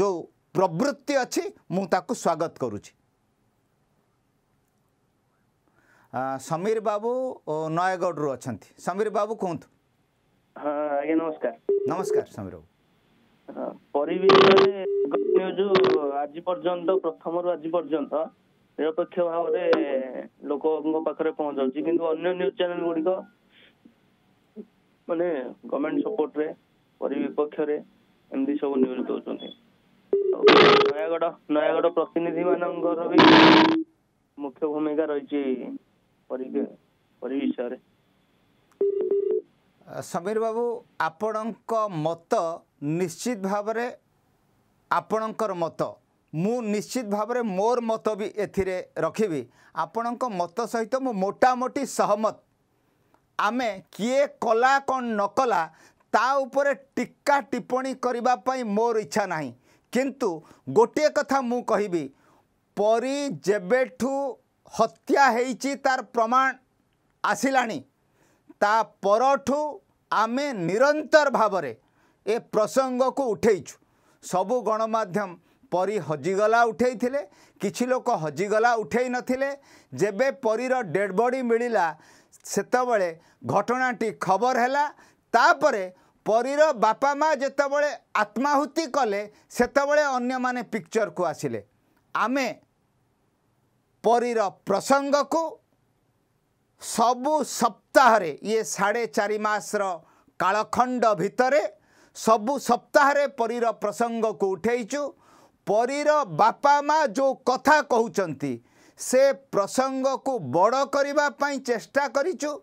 ଯେଉଁ ପ୍ରବୃତ୍ତି ଅଛି ମୁଁ ତାକୁ ସ୍ୱାଗତ କରୁଛି ସମୀର ବାବୁ ନୟାଗଡ଼ରୁ ଅଛନ୍ତି ସମୀର ବାବୁ କୁହନ୍ତୁ ନମସ୍କାର ନମସ୍କାର ସମୀର ବାବୁ ପରିବେଶରେ ଆଜି ପର୍ଯ୍ୟନ୍ତ ପ୍ରଥମରୁ ଆଜି ପର୍ଯ୍ୟନ୍ତ ନିରପେକ୍ଷ ଭାବରେ ଲୋକଙ୍କ ପାଖରେ ପହଞ୍ଚାଉଛି କିନ୍ତୁ ଅନ୍ୟ ନ୍ୟୁଜ୍ ଚ୍ୟାନେଲ ଗୁଡିକ ମାନେ ଗଭର୍ଣ୍ଣମେଣ୍ଟ ସପୋର୍ଟରେ ପରିବିପକ୍ଷରେ ଏମିତି ସବୁ ନ୍ୟୁଜ୍ ଦଉଛନ୍ତି ନୟାଗଡ଼ ନୟାଗଡ଼ ଭୂମିକା ରହିଛି ପରିବେଶରେ ସମୀର ବାବୁ ଆପଣଙ୍କ ମତ ନିଶ୍ଚିତ ଭାବରେ ଆପଣଙ୍କର ମତ ମୁଁ ନିଶ୍ଚିତ ଭାବରେ ମୋର ମତ ବି ଏଥିରେ ରଖିବି ଆପଣଙ୍କ ମତ ସହିତ ମୁଁ ମୋଟାମୋଟି ସହମତ ଆମେ କିଏ କଲା କ'ଣ ନକଲା ତା ଉପରେ ଟିକା ଟିପ୍ପଣୀ କରିବା ପାଇଁ ମୋର ଇଚ୍ଛା ନାହିଁ କିନ୍ତୁ ଗୋଟିଏ କଥା ମୁଁ କହିବି ପରି ଯେବେଠୁ হত্যা হয়েছি তার প্রমাণ আসিলানি তা পরঠু আমি নিরন্তর ভাবরে এ প্রসঙ্গকু উঠেইছু সবু গণমাধ্যম পরি হজিগলা উঠেইলে কিছু লোক হজিগলা উঠেই নথিলে যেবে পরীর ডেড বডি মিলিলা সেতবে ঘটনাটি খবর হেলা তাপরে পরীর বাপা মা যেতবে আত্মাহুতি কলে সেতবে অন্য মানে পিকচরকু আসিলে আমি ପରୀର ପ୍ରସଙ୍ଗକୁ ସବୁ ସପ୍ତାହରେ ଇଏ ସାଢ଼େ ଚାରି ମାସର କାଳଖଣ୍ଡ ଭିତରେ ସବୁ ସପ୍ତାହରେ ପରୀର ପ୍ରସଙ୍ଗକୁ ଉଠେଇଛୁ ପରୀର ବାପା ମା' ଯେଉଁ କଥା କହୁଛନ୍ତି ସେ ପ୍ରସଙ୍ଗକୁ ବଡ଼ କରିବା ପାଇଁ ଚେଷ୍ଟା କରିଛୁ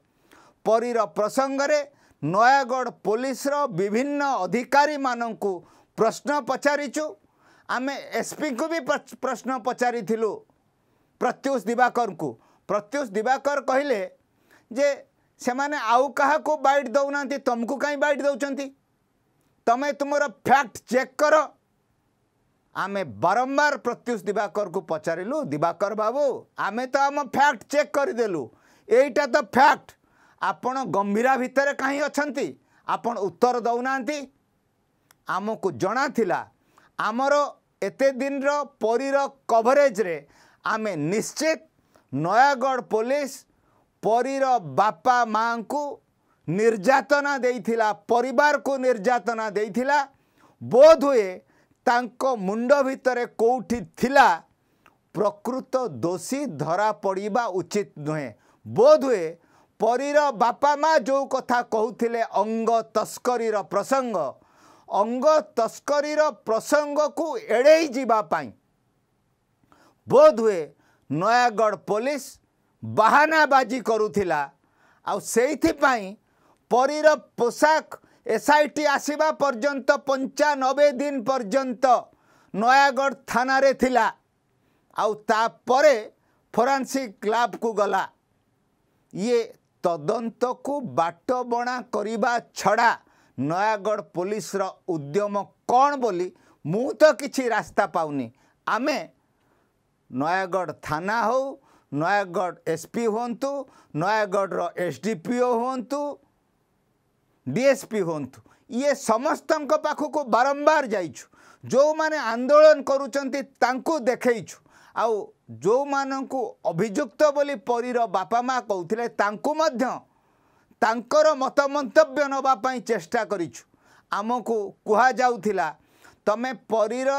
ପରୀର ପ୍ରସଙ୍ଗରେ ନୟାଗଡ଼ ପୋଲିସର ବିଭିନ୍ନ ଅଧିକାରୀମାନଙ୍କୁ ପ୍ରଶ୍ନ ପଚାରିଛୁ ଆମେ ଏସ୍ପିଙ୍କୁ ବି ପ୍ରଶ୍ନ ପଚାରିଥିଲୁ ପ୍ରତ୍ୟୁଷ ଦିବାକରଙ୍କୁ ପ୍ରତ୍ୟୁଷ ଦିବାକର କହିଲେ ଯେ ସେମାନେ ଆଉ କାହାକୁ ବାଇଟ୍ ଦେଉନାହାନ୍ତି ତୁମକୁ କାହିଁ ବାଇଟ୍ ଦେଉଛନ୍ତି ତୁମେ ତୁମର ଫ୍ୟାକ୍ଟ ଚେକ୍ କର ଆମେ ବାରମ୍ବାର ପ୍ରତ୍ୟୁଷ ଦିବାକରକୁ ପଚାରିଲୁ ଦିବାକର ବାବୁ ଆମେ ତ ଆମ ଫ୍ୟାକ୍ଟ ଚେକ୍ କରିଦେଲୁ ଏଇଟା ତ ଫ୍ୟାକ୍ଟ ଆପଣ ଗମ୍ଭୀରା ଭିତରେ କାହିଁ ଅଛନ୍ତି ଆପଣ ଉତ୍ତର ଦେଉନାହାନ୍ତି ଆମକୁ ଜଣାଥିଲା ଆମର ଏତେ ଦିନର ପରୀର କଭରେଜରେ ଆମେ ନିଶ୍ଚିତ ନୟାଗଡ଼ ପୋଲିସ ପରୀର ବାପା ମାଆଙ୍କୁ ନିର୍ଯାତନା ଦେଇଥିଲା ପରିବାରକୁ ନିର୍ଯାତନା ଦେଇଥିଲା ବୋଧ ହୁଏ ତାଙ୍କ ମୁଣ୍ଡ ଭିତରେ କେଉଁଠି ଥିଲା ପ୍ରକୃତ ଦୋଷୀ ଧରା ପଡ଼ିବା ଉଚିତ ନୁହେଁ ବୋଧ ହୁଏ ପରୀର ବାପା ମାଆ ଯେଉଁ କଥା କହୁଥିଲେ ଅଙ୍ଗ ତସ୍କରୀର ପ୍ରସଙ୍ଗ ଅଙ୍ଗ ତସ୍କରୀର ପ୍ରସଙ୍ଗକୁ ଏଡ଼େଇ ଯିବା ପାଇଁ ବୋଧ ହୁଏ ନୟାଗଡ଼ ପୋଲିସ ବାହାନାବାଜି କରୁଥିଲା ଆଉ ସେଇଥିପାଇଁ ପରୀର ପୋଷାକ ଏସ୍ ଆଇ ଟି ଆସିବା ପର୍ଯ୍ୟନ୍ତ ପଞ୍ଚାନବେ ଦିନ ପର୍ଯ୍ୟନ୍ତ ନୟାଗଡ଼ ଥାନାରେ ଥିଲା ଆଉ ତାପରେ ଫୋରାନ୍ସିକ୍ ଲାବ୍କୁ ଗଲା ଇଏ ତଦନ୍ତକୁ ବାଟବଣା କରିବା ଛଡ଼ା ନୟାଗଡ଼ ପୋଲିସର ଉଦ୍ୟମ କ'ଣ ବୋଲି ମୁଁ ତ କିଛି ରାସ୍ତା ପାଉନି ଆମେ ନୟାଗଡ଼ ଥାନା ହଉ ନୟାଗଡ଼ ଏସ୍ପି ହୁଅନ୍ତୁ ନୟାଗଡ଼ର ଏସ୍ ଡି ପି ଓ ହୁଅନ୍ତୁ ଡିଏସ୍ପି ହୁଅନ୍ତୁ ଇଏ ସମସ୍ତଙ୍କ ପାଖକୁ ବାରମ୍ବାର ଯାଇଛୁ ଯେଉଁମାନେ ଆନ୍ଦୋଳନ କରୁଛନ୍ତି ତାଙ୍କୁ ଦେଖେଇଛୁ ଆଉ ଯେଉଁମାନଙ୍କୁ ଅଭିଯୁକ୍ତ ବୋଲି ପରୀର ବାପା ମା' କହୁଥିଲେ ତାଙ୍କୁ ମଧ୍ୟ ତାଙ୍କର ମତ ମନ୍ତବ୍ୟ ନେବା ପାଇଁ ଚେଷ୍ଟା କରିଛୁ ଆମକୁ କୁହାଯାଉଥିଲା ତମେ ପରୀର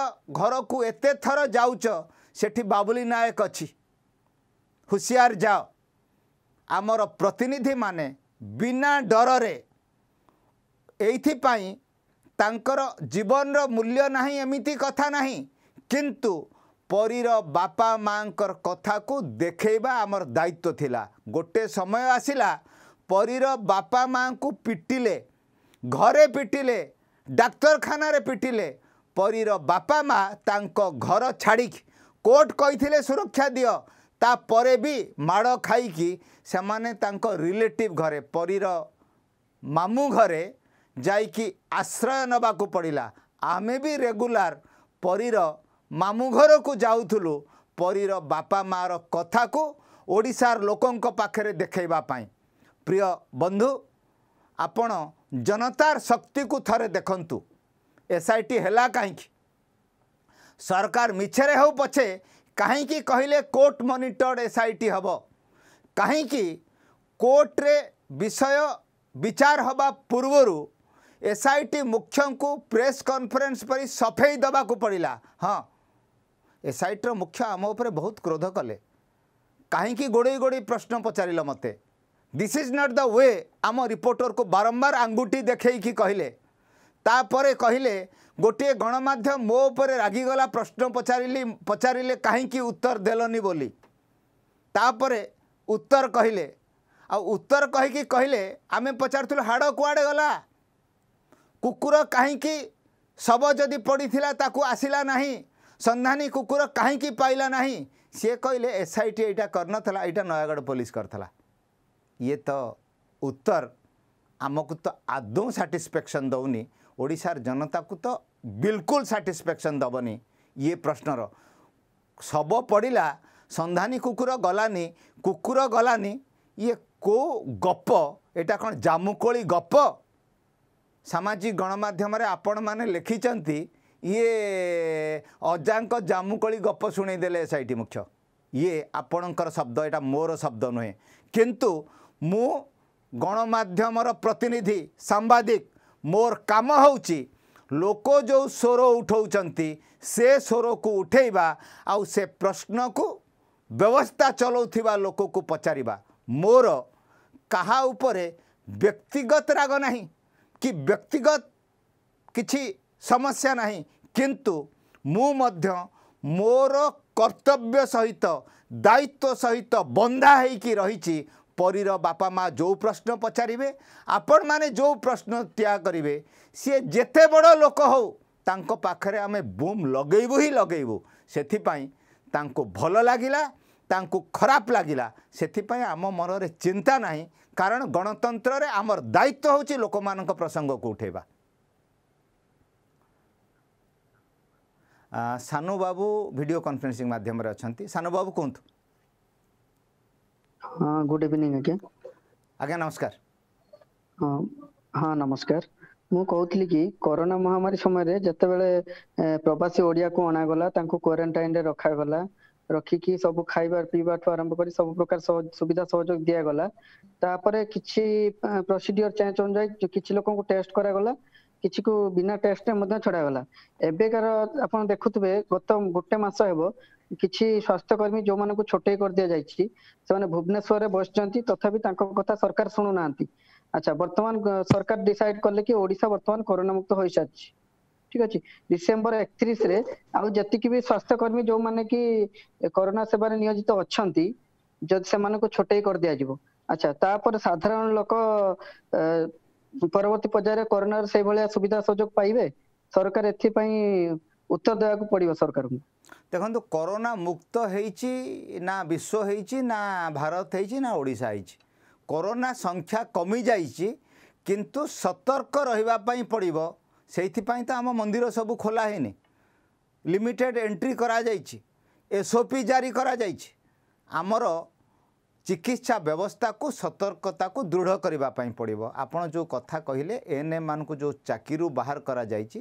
ଘରକୁ ଏତେ ଥର ଯାଉଛ ସେଠି ବାବୁଲି ନାୟକ ଅଛି ହୁସିଆର ଯାଅ ଆମର ପ୍ରତିନିଧିମାନେ ବିନା ଡରରେ ଏଇଥିପାଇଁ ତାଙ୍କର ଜୀବନର ମୂଲ୍ୟ ନାହିଁ ଏମିତି କଥା ନାହିଁ କିନ୍ତୁ ପରୀର ବାପା ମାଆଙ୍କର କଥାକୁ ଦେଖେଇବା ଆମର ଦାୟିତ୍ୱ ଥିଲା ଗୋଟେ ସମୟ ଆସିଲା ପରୀର ବାପା ମାଆଙ୍କୁ ପିଟିଲେ ଘରେ ପିଟିଲେ ଡାକ୍ତରଖାନାରେ ପିଟିଲେ ପରୀର ବାପା ମାଆ ତାଙ୍କ ଘର ଛାଡ଼ିକି କୋର୍ଟ କହିଥିଲେ ସୁରକ୍ଷା ଦିଅ ତାପରେ ବି ମାଡ଼ ଖାଇକି ସେମାନେ ତାଙ୍କ ରିଲେଟିଭ୍ ଘରେ ପରୀର ମାମୁଁ ଘରେ ଯାଇକି ଆଶ୍ରୟ ନେବାକୁ ପଡ଼ିଲା ଆମେ ବି ରେଗୁଲାର ପରୀର ମାମୁଁ ଘରକୁ ଯାଉଥିଲୁ ପରୀର ବାପା ମାଆର କଥାକୁ ଓଡ଼ିଶାର ଲୋକଙ୍କ ପାଖରେ ଦେଖେଇବା ପାଇଁ ପ୍ରିୟ ବନ୍ଧୁ ଆପଣ ଜନତାର ଶକ୍ତିକୁ ଥରେ ଦେଖନ୍ତୁ ଏସ୍ ଆଇ ଟି ହେଲା କାହିଁକି ସରକାର ମିଛରେ ହେଉ ପଛେ କାହିଁକି କହିଲେ court monitored S I T ହେବ କାହିଁକି କୋର୍ଟରେ ବିଷୟ ବିଚାର ହେବା ପୂର୍ବରୁ ଏସ୍ ଆଇ ଟି ମୁଖ୍ୟଙ୍କୁ ପ୍ରେସ୍ କନଫରେନ୍ସ ପରି ସଫେଇ ଦେବାକୁ ପଡ଼ିଲା ହଁ ଏସ୍ ଆଇ ଟିର ମୁଖ୍ୟ ଆମ ଉପରେ ବହୁତ କ୍ରୋଧ କଲେ କାହିଁକି ଗୋଡ଼େଇ ଗୋଡ଼େଇ ପ୍ରଶ୍ନ ପଚାରିଲ ମୋତେ this is not the way ଆମ ରିପୋର୍ଟରକୁ ବାରମ୍ବାର ଆଙ୍ଗୁଠି ଦେଖେଇକି କହିଲେ ତାପରେ କହିଲେ ଗୋଟିଏ ଗଣମାଧ୍ୟମ ମୋ ଉପରେ ରାଗିଗଲା ପ୍ରଶ୍ନ ପଚାରିଲି ପଚାରିଲେ କାହିଁକି ଉତ୍ତର ଦେଲନି ବୋଲି ତାପରେ ଉତ୍ତର କହିଲେ ଆଉ ଉତ୍ତର କହିକି କହିଲେ ଆମେ ପଚାରୁଥିଲୁ ହାଡ଼ କୁଆଡ଼େ ଗଲା କୁକୁର କାହିଁକି ଶବ ଯଦି ପଡ଼ିଥିଲା ତାକୁ ଆସିଲା ନାହିଁ ସନ୍ଧାନୀ କୁକୁର କାହିଁକି ପାଇଲା ନାହିଁ ସିଏ କହିଲେ ଏସ୍ ଆଇ ଟି ଏଇଟା କରିନଥିଲା ଏଇଟା ନୟାଗଡ଼ ପୋଲିସ କରିଥିଲା ଇଏ ତ ଉତ୍ତର ଆମକୁ ତ ଆଦୌ ସାଟିସ୍ଫେକ୍ସନ୍ ଦେଉନି ଓଡ଼ିଶାର ଜନତାକୁ ତ ବିଲକୁଲ ସାଟିସ୍ଫାକ୍ସନ୍ ଦେବନି ଇଏ ପ୍ରଶ୍ନର ଶବ ପଡ଼ିଲା ସନ୍ଧାନୀ କୁକୁର ଗଲାନି କୁକୁର ଗଲାନି ଇଏ କେଉଁ ଗପ ଏଇଟା କ'ଣ ଜାମୁକୋଳି ଗପ ସାମାଜିକ ଗଣମାଧ୍ୟମରେ ଆପଣମାନେ ଲେଖିଛନ୍ତି ଇଏ ଅଜାଙ୍କ ଜାମୁକୋଳି ଗପ ଶୁଣେଇ ଦେଲେ ଏସ୍ ଆଇ ଟି ମୁଖ୍ୟ ଇଏ ଆପଣଙ୍କର ଶବ୍ଦ ଏଇଟା ମୋର ଶବ୍ଦ ନୁହେଁ କିନ୍ତୁ ମୁଁ ଗଣମାଧ୍ୟମର ପ୍ରତିନିଧି ସାମ୍ବାଦିକ ମୋର କାମ ହେଉଛି ଲୋକ ଯେଉଁ ସ୍ୱର ଉଠାଉଛନ୍ତି ସେ ସ୍ୱରକୁ ଉଠାଇବା ଆଉ ସେ ପ୍ରଶ୍ନକୁ ବ୍ୟବସ୍ଥା ଚଲାଉଥିବା ଲୋକକୁ ପଚାରିବା ମୋର କାହା ଉପରେ ବ୍ୟକ୍ତିଗତ ରାଗ ନାହିଁ କି ବ୍ୟକ୍ତିଗତ କିଛି ସମସ୍ୟା ନାହିଁ କିନ୍ତୁ ମୁଁ ମଧ୍ୟ ମୋର କର୍ତ୍ତବ୍ୟ ସହିତ ଦାୟିତ୍ୱ ସହିତ ବନ୍ଧା ହେଇକି ରହିଛି ପରୀର ବାପା ମା' ଯେଉଁ ପ୍ରଶ୍ନ ପଚାରିବେ ଆପଣମାନେ ଯେଉଁ ପ୍ରଶ୍ନ ତ୍ୟାଗ କରିବେ ସିଏ ଯେତେ ବଡ଼ ଲୋକ ହେଉ ତାଙ୍କ ପାଖରେ ଆମେ ବୁମ୍ ଲଗେଇବୁ ହିଁ ଲଗେଇବୁ ସେଥିପାଇଁ ତାଙ୍କୁ ଭଲ ଲାଗିଲା ତାଙ୍କୁ ଖରାପ ଲାଗିଲା ସେଥିପାଇଁ ଆମ ମନରେ ଚିନ୍ତା ନାହିଁ କାରଣ ଗଣତନ୍ତ୍ରରେ ଆମର ଦାୟିତ୍ୱ ହେଉଛି ଲୋକମାନଙ୍କ ପ୍ରସଙ୍ଗକୁ ଉଠାଇବା ସାନୁ ବାବୁ ଭିଡ଼ିଓ କନଫରେନ୍ସିଂ ମାଧ୍ୟମରେ ଅଛନ୍ତି ସାନୁ ବାବୁ କୁହନ୍ତୁ ଗୁଡ୍ ଇଭିନିଂ ଆଜ୍ଞା ଆଜ୍ଞା ନମସ୍କାର ହଁ ନମସ୍କାର ମୁଁ କହୁଥିଲି କି କରୋନା ମହାମାରୀ ସମୟରେ ଯେତେବେଳେ ପ୍ରବାସୀ ଓଡିଆକୁ ଅଣାଗଲା ତାଙ୍କୁ କ୍ୱାରେଣ୍ଟାଇନରେ ରଖାଗଲା ରଖିକି ସବୁ ଖାଇବା ପିଇବାଠୁ ଆରମ୍ଭ କରି ସବୁ ପ୍ରକାର ସୁବିଧା ସହଯୋଗ ଦିଆଗଲା ତାପରେ କିଛି ପ୍ରୋସିଡିଓର ଚେଞ୍ଜ ଅନୁଯାୟୀ କିଛି ଲୋକଙ୍କୁ ଟେଷ୍ଟ କରାଗଲା କିଛିକୁ ବିନା ଟେଷ୍ଟରେ ମଧ୍ୟ ଛଡାଗଲା ଏବେକାର ଆପଣ ଦେଖୁଥିବେ ଗତ ଗୋଟେ ମାସ ହେବ କିଛି ସ୍ୱାସ୍ଥ୍ୟକର୍ମୀ ଯୋଉମାନଙ୍କୁ ଛୋଟେଇ କରିଦିଆଯାଇଛି ସେମାନେ ଭୁବନେଶ୍ୱରରେ ବସିଛନ୍ତି ତଥାପି ତାଙ୍କ କଥା ସରକାର ଶୁଣୁନାହାନ୍ତି ଆଚ୍ଛା ବର୍ତ୍ତମାନ ସରକାର ଡିସାଇଡ କଲେ କି ଓଡିଶା ବର୍ତ୍ତମାନ କରୋନା ମୁକ୍ତ ହୋଇସାରିଛି ଠିକ ଅଛି ଡିସେମ୍ବର ଏକତିରିଶ ରେ ଆଉ ଯେତିକି ବି ସ୍ୱାସ୍ଥ୍ୟକର୍ମୀ ଯୋଉମାନେ କି କରୋନା ସେବାରେ ନିୟୋଜିତ ଅଛନ୍ତି ଯଦି ସେମାନଙ୍କୁ ଛୋଟେଇ କରିଦିଆଯିବ ଆଚ୍ଛା ତାପରେ ସାଧାରଣ ଲୋକ ପରବର୍ତ୍ତୀ ପର୍ଯ୍ୟାୟରେ କରୋନାର ସେଇଭଳିଆ ସୁବିଧା ସୁଯୋଗ ପାଇବେ ସରକାର ଏଥିପାଇଁ ଉତ୍ତର ଦେବାକୁ ପଡ଼ିବ ସରକାରଙ୍କୁ ଦେଖନ୍ତୁ କରୋନା ମୁକ୍ତ ହେଇଛି ନା ବିଶ୍ୱ ହେଇଛି ନା ଭାରତ ହେଇଛି ନା ଓଡ଼ିଶା ହେଇଛି କରୋନା ସଂଖ୍ୟା କମିଯାଇଛି କିନ୍ତୁ ସତର୍କ ରହିବା ପାଇଁ ପଡ଼ିବ ସେଇଥିପାଇଁ ତ ଆମ ମନ୍ଦିର ସବୁ ଖୋଲା ହେଇନି ଲିମିଟେଡ଼ ଏଣ୍ଟ୍ରି କରାଯାଇଛି ପି ଜାରି କରାଯାଇଛି ଆମର ଚିକିତ୍ସା ବ୍ୟବସ୍ଥାକୁ ସତର୍କତାକୁ ଦୃଢ଼ କରିବା ପାଇଁ ପଡ଼ିବ ଆପଣ ଯେଉଁ କଥା କହିଲେ ଏଏନ୍ଏମ୍ମାନଙ୍କୁ ଯେଉଁ ଚାକିରିରୁ ବାହାର କରାଯାଇଛି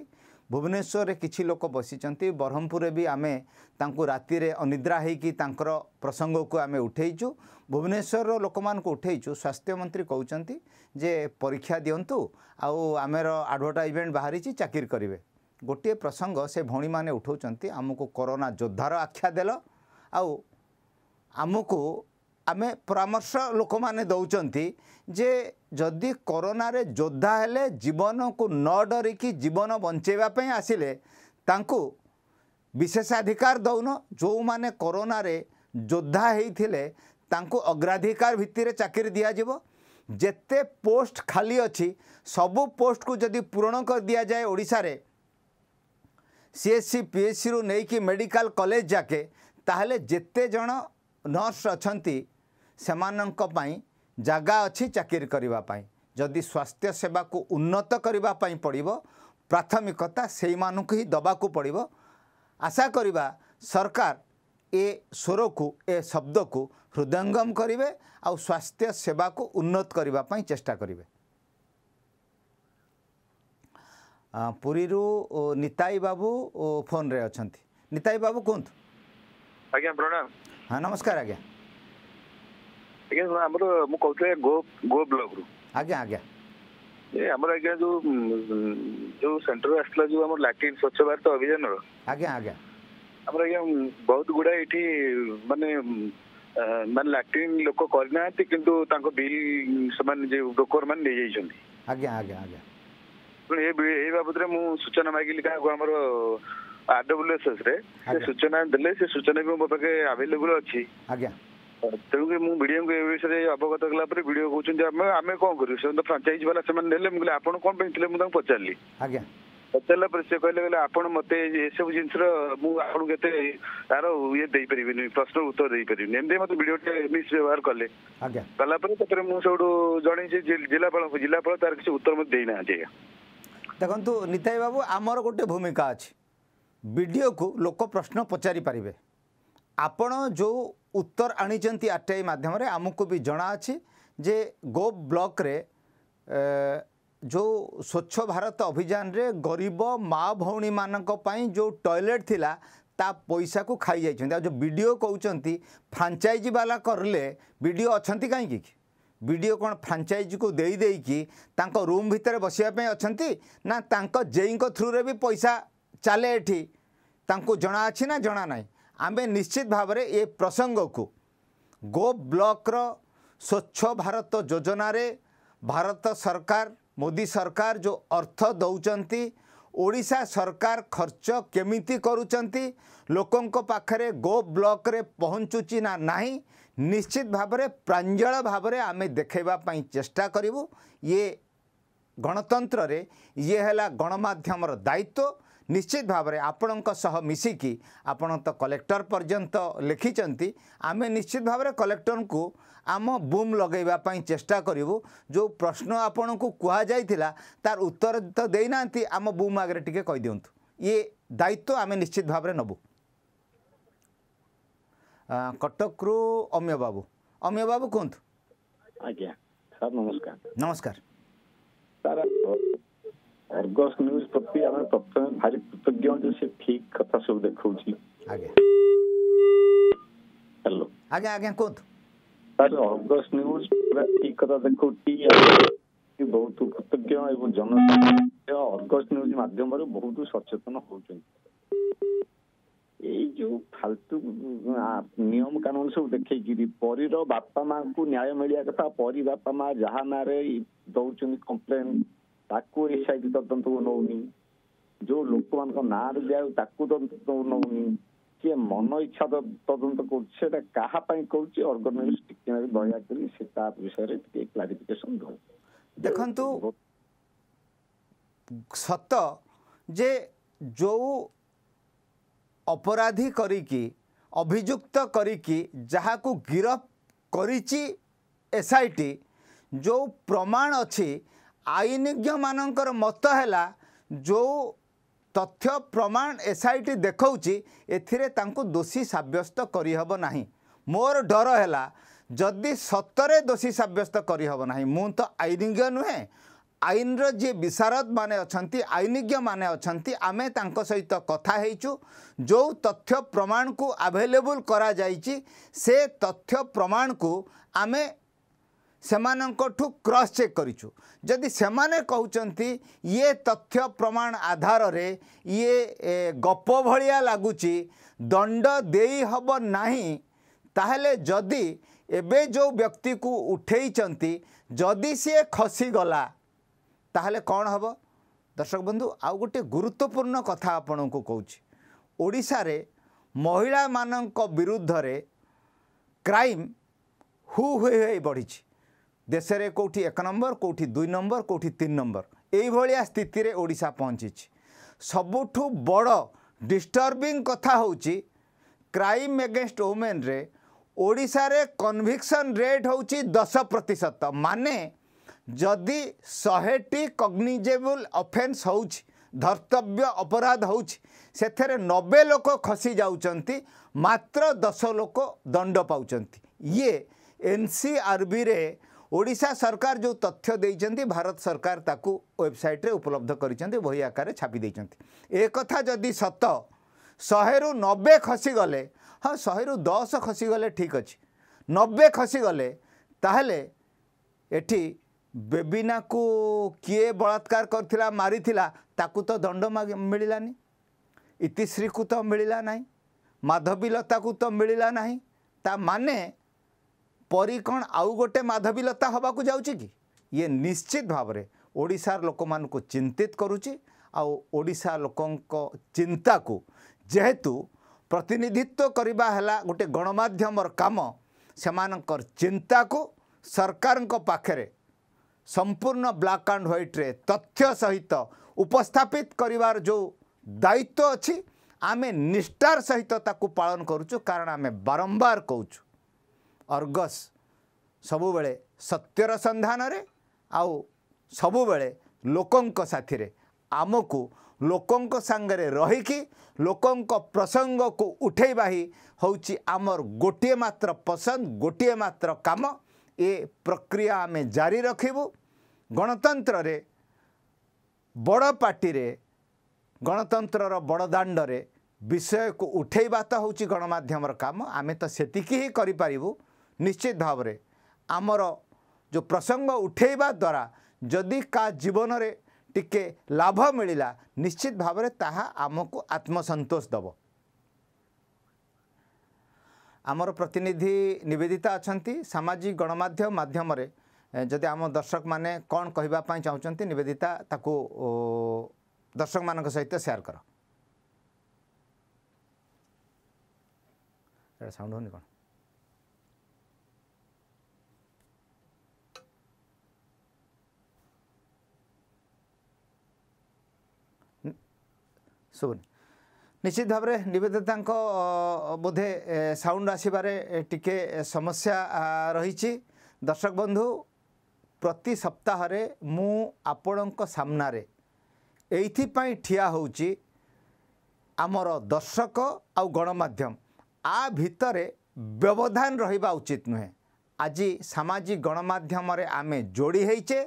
ଭୁବନେଶ୍ୱରରେ କିଛି ଲୋକ ବସିଛନ୍ତି ବ୍ରହ୍ମପୁରରେ ବି ଆମେ ତାଙ୍କୁ ରାତିରେ ଅନିଦ୍ରା ହୋଇକି ତାଙ୍କର ପ୍ରସଙ୍ଗକୁ ଆମେ ଉଠାଇଛୁ ଭୁବନେଶ୍ୱରର ଲୋକମାନଙ୍କୁ ଉଠାଇଛୁ ସ୍ୱାସ୍ଥ୍ୟମନ୍ତ୍ରୀ କହୁଛନ୍ତି ଯେ ପରୀକ୍ଷା ଦିଅନ୍ତୁ ଆଉ ଆମର ଆଡ଼ଭର୍ଟାଇଜମେଣ୍ଟ ବାହାରିଛି ଚାକିରି କରିବେ ଗୋଟିଏ ପ୍ରସଙ୍ଗ ସେ ଭଉଣୀମାନେ ଉଠାଉଛନ୍ତି ଆମକୁ କରୋନା ଯୋଦ୍ଧାର ଆଖ୍ୟା ଦେଲ ଆଉ ଆମକୁ ଆମେ ପରାମର୍ଶ ଲୋକମାନେ ଦେଉଛନ୍ତି ଯେ ଯଦି କରୋନାରେ ଯୋଦ୍ଧା ହେଲେ ଜୀବନକୁ ନ ଡରିକି ଜୀବନ ବଞ୍ଚାଇବା ପାଇଁ ଆସିଲେ ତାଙ୍କୁ ବିଶେଷାଧିକାର ଦେଉନ ଯେଉଁମାନେ କରୋନାରେ ଯୋଦ୍ଧା ହେଇଥିଲେ ତାଙ୍କୁ ଅଗ୍ରାଧିକାର ଭିତ୍ତିରେ ଚାକିରି ଦିଆଯିବ ଯେତେ ପୋଷ୍ଟ ଖାଲି ଅଛି ସବୁ ପୋଷ୍ଟକୁ ଯଦି ପୂରଣ କରିଦିଆଯାଏ ଓଡ଼ିଶାରେ ସିଏସ୍ସି ପିଏଚ୍ସିରୁ ନେଇକି ମେଡ଼ିକାଲ କଲେଜ ଯାକେ ତାହେଲେ ଯେତେ ଜଣ ନର୍ସ ଅଛନ୍ତି ସେମାନଙ୍କ ପାଇଁ ଜାଗା ଅଛି ଚାକିରି କରିବା ପାଇଁ ଯଦି ସ୍ୱାସ୍ଥ୍ୟ ସେବାକୁ ଉନ୍ନତ କରିବା ପାଇଁ ପଡ଼ିବ ପ୍ରାଥମିକତା ସେଇମାନଙ୍କୁ ହିଁ ଦେବାକୁ ପଡ଼ିବ ଆଶା କରିବା ସରକାର ଏ ସ୍ୱରକୁ ଏ ଶବ୍ଦକୁ ହୃଦୟଙ୍ଗମ କରିବେ ଆଉ ସ୍ୱାସ୍ଥ୍ୟ ସେବାକୁ ଉନ୍ନତ କରିବା ପାଇଁ ଚେଷ୍ଟା କରିବେ ପୁରୀରୁ ନିତାଇ ବାବୁ ଫୋନରେ ଅଛନ୍ତି ନିତାଇ ବାବୁ କୁହନ୍ତୁ ଆଜ୍ଞା ପ୍ରଣାମ ହଁ ନମସ୍କାର ଆଜ୍ଞା ଆଜ୍ଞା ଆମର ମୁଁ କହୁଥିଲି ଗୋ ଗୋ ବ୍ଲକରୁ ଆଜ୍ଞା ଆଜ୍ଞା ଏ ଆମର ଆଜ୍ଞା ଯୋଉ ଯୋଉ ସେଣ୍ଟର ଆସିଥିଲା ଯୋଉ ଆମର ଲାଟିନ୍ ସ୍ୱଚ୍ଛ ଭାରତ ଅଭିଯାନର ଆଜ୍ଞା ଆଜ୍ଞା ଆମର ଆଜ୍ଞା ବହୁତ ଗୁଡାଏ ଏଠି ମାନେ ମାନେ ଲାଟିନ୍ ଲୋକ କରିନାହାନ୍ତି କିନ୍ତୁ ତାଙ୍କ ବିଲ୍ ସେମାନେ ଯୋଉ ବ୍ରୋକର ମାନେ ନେଇଯାଇଛନ୍ତି ଆଜ୍ଞା ଆଜ୍ଞା ଆଜ୍ଞା ତେଣୁ ଏ ଏ ବାବଦରେ ମୁଁ ସୂଚନା ମାଗିଲି କାହାକୁ ଆମର ଆରଡବ୍ଲ୍ୟୁଏସ୍ଏସ୍ ରେ ସେ ସୂଚନା ଦେଲେ ସେ ସୂଚନା ବି ମୋ ପାଖେ ଆଭେଲେବୁଲ ଅଛି ଆଜ୍ଞା ତେଣୁକରି ମୁଁ ବିଡିଓଙ୍କୁ ଏ ବିଷୟରେ ଅବଗତ କଲା ପରେ ବିଡିଓ କହୁଛନ୍ତି ଆମେ ଆମେ କ'ଣ କରିବୁ ସେମାନେ ତ ଫ୍ରାଞ୍ଚାଇଜ ବାଲା ସେମାନେ ନେଲେ ମୁଁ କହିଲି ଆପଣ କ'ଣ ପାଇଁ ଥିଲେ ମୁଁ ତାଙ୍କୁ ପଚାରିଲି ଆଜ୍ଞା ପଚାରିଲା ପରେ ସେ କହିଲେ କହିଲେ ଆପଣ ମତେ ଏସବୁ ଜିନିଷର ମୁଁ ଆପଣଙ୍କୁ ଏତେ ତାର ଇଏ ଦେଇପାରିବିନି ପ୍ରଶ୍ନ ଉତ୍ତର ଦେଇପାରିବିନି ଏମିତି ମତେ ଭିଡିଓଟେ ମିସବ୍ୟବହାର କଲେ କଲା ପରେ ତାପରେ ମୁଁ ସବୁଠୁ ଜଣେଇଛି ଜିଲ୍ଲାପାଳଙ୍କୁ ଜିଲ୍ଲାପାଳ ତାର କିଛି ଉତ୍ତର ମତେ ଦେଇନାହାନ୍ତି ଆଜ୍ଞା ଦେଖନ୍ତୁ ନିତାଇ ବାବୁ ଆମର ଗୋଟେ ଭୂମିକା ଅଛି ବିଡିଓକୁ ଲୋକ ପ୍ରଶ୍ନ ପଚାରି ପାରିବେ ଆପଣ ଯେଉଁ ଉତ୍ତର ଆଣିଛନ୍ତି ଆର୍ ଟି ଆଇ ମାଧ୍ୟମରେ ଆମକୁ ବି ଜଣାଅଛି ଯେ ଗୋ ବ୍ଲକରେ ଯେଉଁ ସ୍ୱଚ୍ଛ ଭାରତ ଅଭିଯାନରେ ଗରିବ ମା ଭଉଣୀମାନଙ୍କ ପାଇଁ ଯେଉଁ ଟଏଲେଟ୍ ଥିଲା ତା ପଇସାକୁ ଖାଇଯାଇଛନ୍ତି ଆଉ ଯେଉଁ ବି ଡି ଓ କହୁଛନ୍ତି ଫ୍ରାଞ୍ଚାଇଜି ବାଲା କରିଲେ ବି ଡି ଓ ଅଛନ୍ତି କାହିଁକି ବି ଡି ଓ କ'ଣ ଫ୍ରାଞ୍ଚାଇଜିକୁ ଦେଇଦେଇକି ତାଙ୍କ ରୁମ୍ ଭିତରେ ବସିବା ପାଇଁ ଅଛନ୍ତି ନା ତାଙ୍କ ଜେଇଙ୍କ ଥ୍ରୁରେ ବି ପଇସା ଚାଲେ ଏଠି ତାଙ୍କୁ ଜଣା ଅଛି ନା ଜଣା ନାହିଁ ଆମେ ନିଶ୍ଚିତ ଭାବରେ ଏ ପ୍ରସଙ୍ଗକୁ ଗୋ ବ୍ଲକର ସ୍ୱଚ୍ଛ ଭାରତ ଯୋଜନାରେ ଭାରତ ସରକାର ମୋଦି ସରକାର ଯେଉଁ ଅର୍ଥ ଦେଉଛନ୍ତି ଓଡ଼ିଶା ସରକାର ଖର୍ଚ୍ଚ କେମିତି କରୁଛନ୍ତି ଲୋକଙ୍କ ପାଖରେ ଗୋ ବ୍ଲକରେ ପହଞ୍ଚୁଛି ନା ନାହିଁ ନିଶ୍ଚିତ ଭାବରେ ପ୍ରାଞ୍ଜଳ ଭାବରେ ଆମେ ଦେଖାଇବା ପାଇଁ ଚେଷ୍ଟା କରିବୁ ଇଏ ଗଣତନ୍ତ୍ରରେ ଇଏ ହେଲା ଗଣମାଧ୍ୟମର ଦାୟିତ୍ୱ নিশ্চিত ভাবে আপনার সহ মিশিকি আপনার তো কলেক্টর পর্যন্ত লিখিছেন আমি নিশ্চিত ভাবে কলেক্টর কু আম বুম লগাইবা চেষ্টা করবু যে প্রশ্ন আপনার কুহযাই তার উত্তর তো দিয়ে না আম বুম আগে টিকি কইদিও ইয়ে দায়িত্ব আমি নিশ্চিত ভাবে নবু কটকরু অম্য বাবু অম্য বাবু আজ্ঞা স্যার নমস্কার নমস্কার স্যার ଆର୍ଗସ୍ ନ୍ୟୁଜ୍ ପ୍ରତି ଆମେ ପ୍ରଥମେ ଭାରି କୃତଜ୍ଞ ଯେ ସେ ଠିକ କଥା ସବୁ ଦେଖାଉଛି ହ୍ୟାଲୋ ଆଜ୍ଞା ଆଜ୍ଞା କୁହନ୍ତୁ ସାର୍ ଅର୍ଗସ୍ ନ୍ୟୁଜ୍ ପୁରା ଠିକ କଥା ଦେଖାଉଛି ବହୁତ କୃତଜ୍ଞ ଏବଂ ଜନ ଅର୍ଗସ୍ ନ୍ୟୁଜ୍ ମାଧ୍ୟମରେ ବହୁତ ସଚେତନ ହଉଛନ୍ତି ଏଇ ଯୋଉ ଫାଲତୁ ନିୟମ କାନୁନ ସବୁ ଦେଖେଇକିରି ପରୀର ବାପା ମାଙ୍କୁ ନ୍ୟାୟ ମିଳିବା କଥା ପରୀ ବାପା ମା ଯାହା ନାଁରେ ଦଉଛନ୍ତି କମ୍ପ୍ଲେନ ତାକୁ ରିସାଇକଲ ତଦନ୍ତକୁ ନେଉନି ଯୋଉ ଲୋକମାନଙ୍କ ନାଁରେ ଦିଆଯାଉ ତାକୁ ତନ୍ତ୍ରକୁ ନେଉନି କିଏ ମନ ଇଚ୍ଛା ତଦନ୍ତ କରୁଛି ସେଟା କାହା ପାଇଁ କହୁଛି ଅର୍ଗାନାଇଜ ଟିକେ ଦୟାକରି ସେ ତା ବିଷୟରେ ଟିକେ କ୍ଲାରିଫିକେସନ ଦଉ ଦେଖନ୍ତୁ ସତ ଯେ ଯୋଉ ଅପରାଧୀ କରିକି ଅଭିଯୁକ୍ତ କରିକି ଯାହାକୁ ଗିରଫ କରିଛି ଏସ୍ଆଇଟି ଯେଉଁ ପ୍ରମାଣ ଅଛି ଆଇନଜ୍ଞମାନଙ୍କର ମତ ହେଲା ଯେଉଁ ତଥ୍ୟ ପ୍ରମାଣ ଏସ୍ ଆଇ ଟି ଦେଖାଉଛି ଏଥିରେ ତାଙ୍କୁ ଦୋଷୀ ସାବ୍ୟସ୍ତ କରିହେବ ନାହିଁ ମୋର ଡର ହେଲା ଯଦି ସତରେ ଦୋଷୀ ସାବ୍ୟସ୍ତ କରିହେବ ନାହିଁ ମୁଁ ତ ଆଇନଜ୍ଞ ନୁହେଁ ଆଇନର ଯିଏ ବିଶାରଦମାନେ ଅଛନ୍ତି ଆଇନଜ୍ଞମାନେ ଅଛନ୍ତି ଆମେ ତାଙ୍କ ସହିତ କଥା ହେଇଛୁ ଯେଉଁ ତଥ୍ୟ ପ୍ରମାଣକୁ ଆଭେଲେବୁଲ୍ କରାଯାଇଛି ସେ ତଥ୍ୟ ପ୍ରମାଣକୁ ଆମେ ସେମାନଙ୍କଠୁ କ୍ରସ୍ ଚେକ୍ କରିଛୁ ଯଦି ସେମାନେ କହୁଛନ୍ତି ଇଏ ତଥ୍ୟ ପ୍ରମାଣ ଆଧାରରେ ଇଏ ଗପ ଭଳିଆ ଲାଗୁଛି ଦଣ୍ଡ ଦେଇ ହେବ ନାହିଁ ତାହେଲେ ଯଦି ଏବେ ଯେଉଁ ବ୍ୟକ୍ତିକୁ ଉଠେଇଛନ୍ତି ଯଦି ସିଏ ଖସିଗଲା ତାହେଲେ କ'ଣ ହେବ ଦର୍ଶକ ବନ୍ଧୁ ଆଉ ଗୋଟିଏ ଗୁରୁତ୍ୱପୂର୍ଣ୍ଣ କଥା ଆପଣଙ୍କୁ କହୁଛି ଓଡ଼ିଶାରେ ମହିଳାମାନଙ୍କ ବିରୁଦ୍ଧରେ କ୍ରାଇମ୍ ହୁ ହୁଇ ହୁଇ ବଢ଼ିଛି ଦେଶରେ କେଉଁଠି ଏକ ନମ୍ବର କେଉଁଠି ଦୁଇ ନମ୍ବର କେଉଁଠି ତିନି ନମ୍ବର ଏଇଭଳିଆ ସ୍ଥିତିରେ ଓଡ଼ିଶା ପହଞ୍ଚିଛି ସବୁଠୁ ବଡ଼ ଡିଷ୍ଟର୍ବିଂ କଥା ହେଉଛି କ୍ରାଇମ୍ ଏଗେନ୍ଷ୍ଟ ଓମେନ୍ରେ ଓଡ଼ିଶାରେ କନଭିକ୍ସନ୍ ରେଟ୍ ହେଉଛି ଦଶ ପ୍ରତିଶତ ମାନେ ଯଦି ଶହେଟି କଗ୍ନିଜେବୁଲ୍ ଅଫେନ୍ସ ହେଉଛି ଧର୍ତ୍ତବ୍ୟ ଅପରାଧ ହେଉଛି ସେଥିରେ ନବେ ଲୋକ ଖସି ଯାଉଛନ୍ତି ମାତ୍ର ଦଶ ଲୋକ ଦଣ୍ଡ ପାଉଛନ୍ତି ଇଏ ଏନ୍ ସି ଆର୍ ବିରେ ଓଡ଼ିଶା ସରକାର ଯେଉଁ ତଥ୍ୟ ଦେଇଛନ୍ତି ଭାରତ ସରକାର ତାକୁ ୱେବସାଇଟ୍ରେ ଉପଲବ୍ଧ କରିଛନ୍ତି ବହି ଆକାରରେ ଛାପି ଦେଇଛନ୍ତି ଏ କଥା ଯଦି ସତ ଶହେରୁ ନବେ ଖସିଗଲେ ହଁ ଶହେରୁ ଦଶ ଖସିଗଲେ ଠିକ୍ ଅଛି ନବେ ଖସିଗଲେ ତାହେଲେ ଏଠି ବେବିନାକୁ କିଏ ବଳାତ୍କାର କରିଥିଲା ମାରିଥିଲା ତାକୁ ତ ଦଣ୍ଡ ମିଳିଲାନି ଇତିଶ୍ରୀକୁ ତ ମିଳିଲା ନାହିଁ ମାଧବୀଲତାକୁ ତ ମିଳିଲା ନାହିଁ ତା ମାନେ ପରି କ'ଣ ଆଉ ଗୋଟେ ମାଧବୀଲତା ହେବାକୁ ଯାଉଛି କି ଇଏ ନିଶ୍ଚିତ ଭାବରେ ଓଡ଼ିଶାର ଲୋକମାନଙ୍କୁ ଚିନ୍ତିତ କରୁଛି ଆଉ ଓଡ଼ିଶା ଲୋକଙ୍କ ଚିନ୍ତାକୁ ଯେହେତୁ ପ୍ରତିନିଧିତ୍ୱ କରିବା ହେଲା ଗୋଟେ ଗଣମାଧ୍ୟମର କାମ ସେମାନଙ୍କର ଚିନ୍ତାକୁ ସରକାରଙ୍କ ପାଖରେ ସମ୍ପୂର୍ଣ୍ଣ ବ୍ଲାକ୍ ଆଣ୍ଡ ହ୍ୱାଇଟ୍ରେ ତଥ୍ୟ ସହିତ ଉପସ୍ଥାପିତ କରିବାର ଯେଉଁ ଦାୟିତ୍ୱ ଅଛି ଆମେ ନିଷ୍ଠାର ସହିତ ତାକୁ ପାଳନ କରୁଛୁ କାରଣ ଆମେ ବାରମ୍ବାର କହୁଛୁ ଅର୍ଗସ୍ ସବୁବେଳେ ସତ୍ୟର ସନ୍ଧାନରେ ଆଉ ସବୁବେଳେ ଲୋକଙ୍କ ସାଥିରେ ଆମକୁ ଲୋକଙ୍କ ସାଙ୍ଗରେ ରହିକି ଲୋକଙ୍କ ପ୍ରସଙ୍ଗକୁ ଉଠେଇବା ହିଁ ହେଉଛି ଆମର ଗୋଟିଏ ମାତ୍ର ପସନ୍ଦ ଗୋଟିଏ ମାତ୍ର କାମ ଏ ପ୍ରକ୍ରିୟା ଆମେ ଜାରି ରଖିବୁ ଗଣତନ୍ତ୍ରରେ ବଡ଼ ପାର୍ଟିରେ ଗଣତନ୍ତ୍ରର ବଡ଼ ଦାଣ୍ଡରେ ବିଷୟକୁ ଉଠେଇବା ତ ହେଉଛି ଗଣମାଧ୍ୟମର କାମ ଆମେ ତ ସେତିକି ହିଁ କରିପାରିବୁ ନିଶ୍ଚିତ ଭାବରେ ଆମର ଯେଉଁ ପ୍ରସଙ୍ଗ ଉଠାଇବା ଦ୍ୱାରା ଯଦି କାହା ଜୀବନରେ ଟିକେ ଲାଭ ମିଳିଲା ନିଶ୍ଚିତ ଭାବରେ ତାହା ଆମକୁ ଆତ୍ମସନ୍ତୋଷ ଦେବ ଆମର ପ୍ରତିନିଧି ନିବେଦିତା ଅଛନ୍ତି ସାମାଜିକ ଗଣମାଧ୍ୟମ ମାଧ୍ୟମରେ ଯଦି ଆମ ଦର୍ଶକମାନେ କ'ଣ କହିବା ପାଇଁ ଚାହୁଁଛନ୍ତି ନିବେଦିତା ତାକୁ ଦର୍ଶକମାନଙ୍କ ସହିତ ସେୟାର କର ସାଉଣ୍ଡ ହେଉନି କ'ଣ ଶୁଭୁନି ନିଶ୍ଚିତ ଭାବରେ ନିବେଦିତାଙ୍କ ବୋଧେ ସାଉଣ୍ଡ ଆସିବାରେ ଟିକେ ସମସ୍ୟା ରହିଛି ଦର୍ଶକ ବନ୍ଧୁ ପ୍ରତି ସପ୍ତାହରେ ମୁଁ ଆପଣଙ୍କ ସାମ୍ନାରେ ଏଇଥିପାଇଁ ଠିଆ ହେଉଛି ଆମର ଦର୍ଶକ ଆଉ ଗଣମାଧ୍ୟମ ଆ ଭିତରେ ବ୍ୟବଧାନ ରହିବା ଉଚିତ ନୁହେଁ ଆଜି ସାମାଜିକ ଗଣମାଧ୍ୟମରେ ଆମେ ଯୋଡ଼ି ହେଇଛେ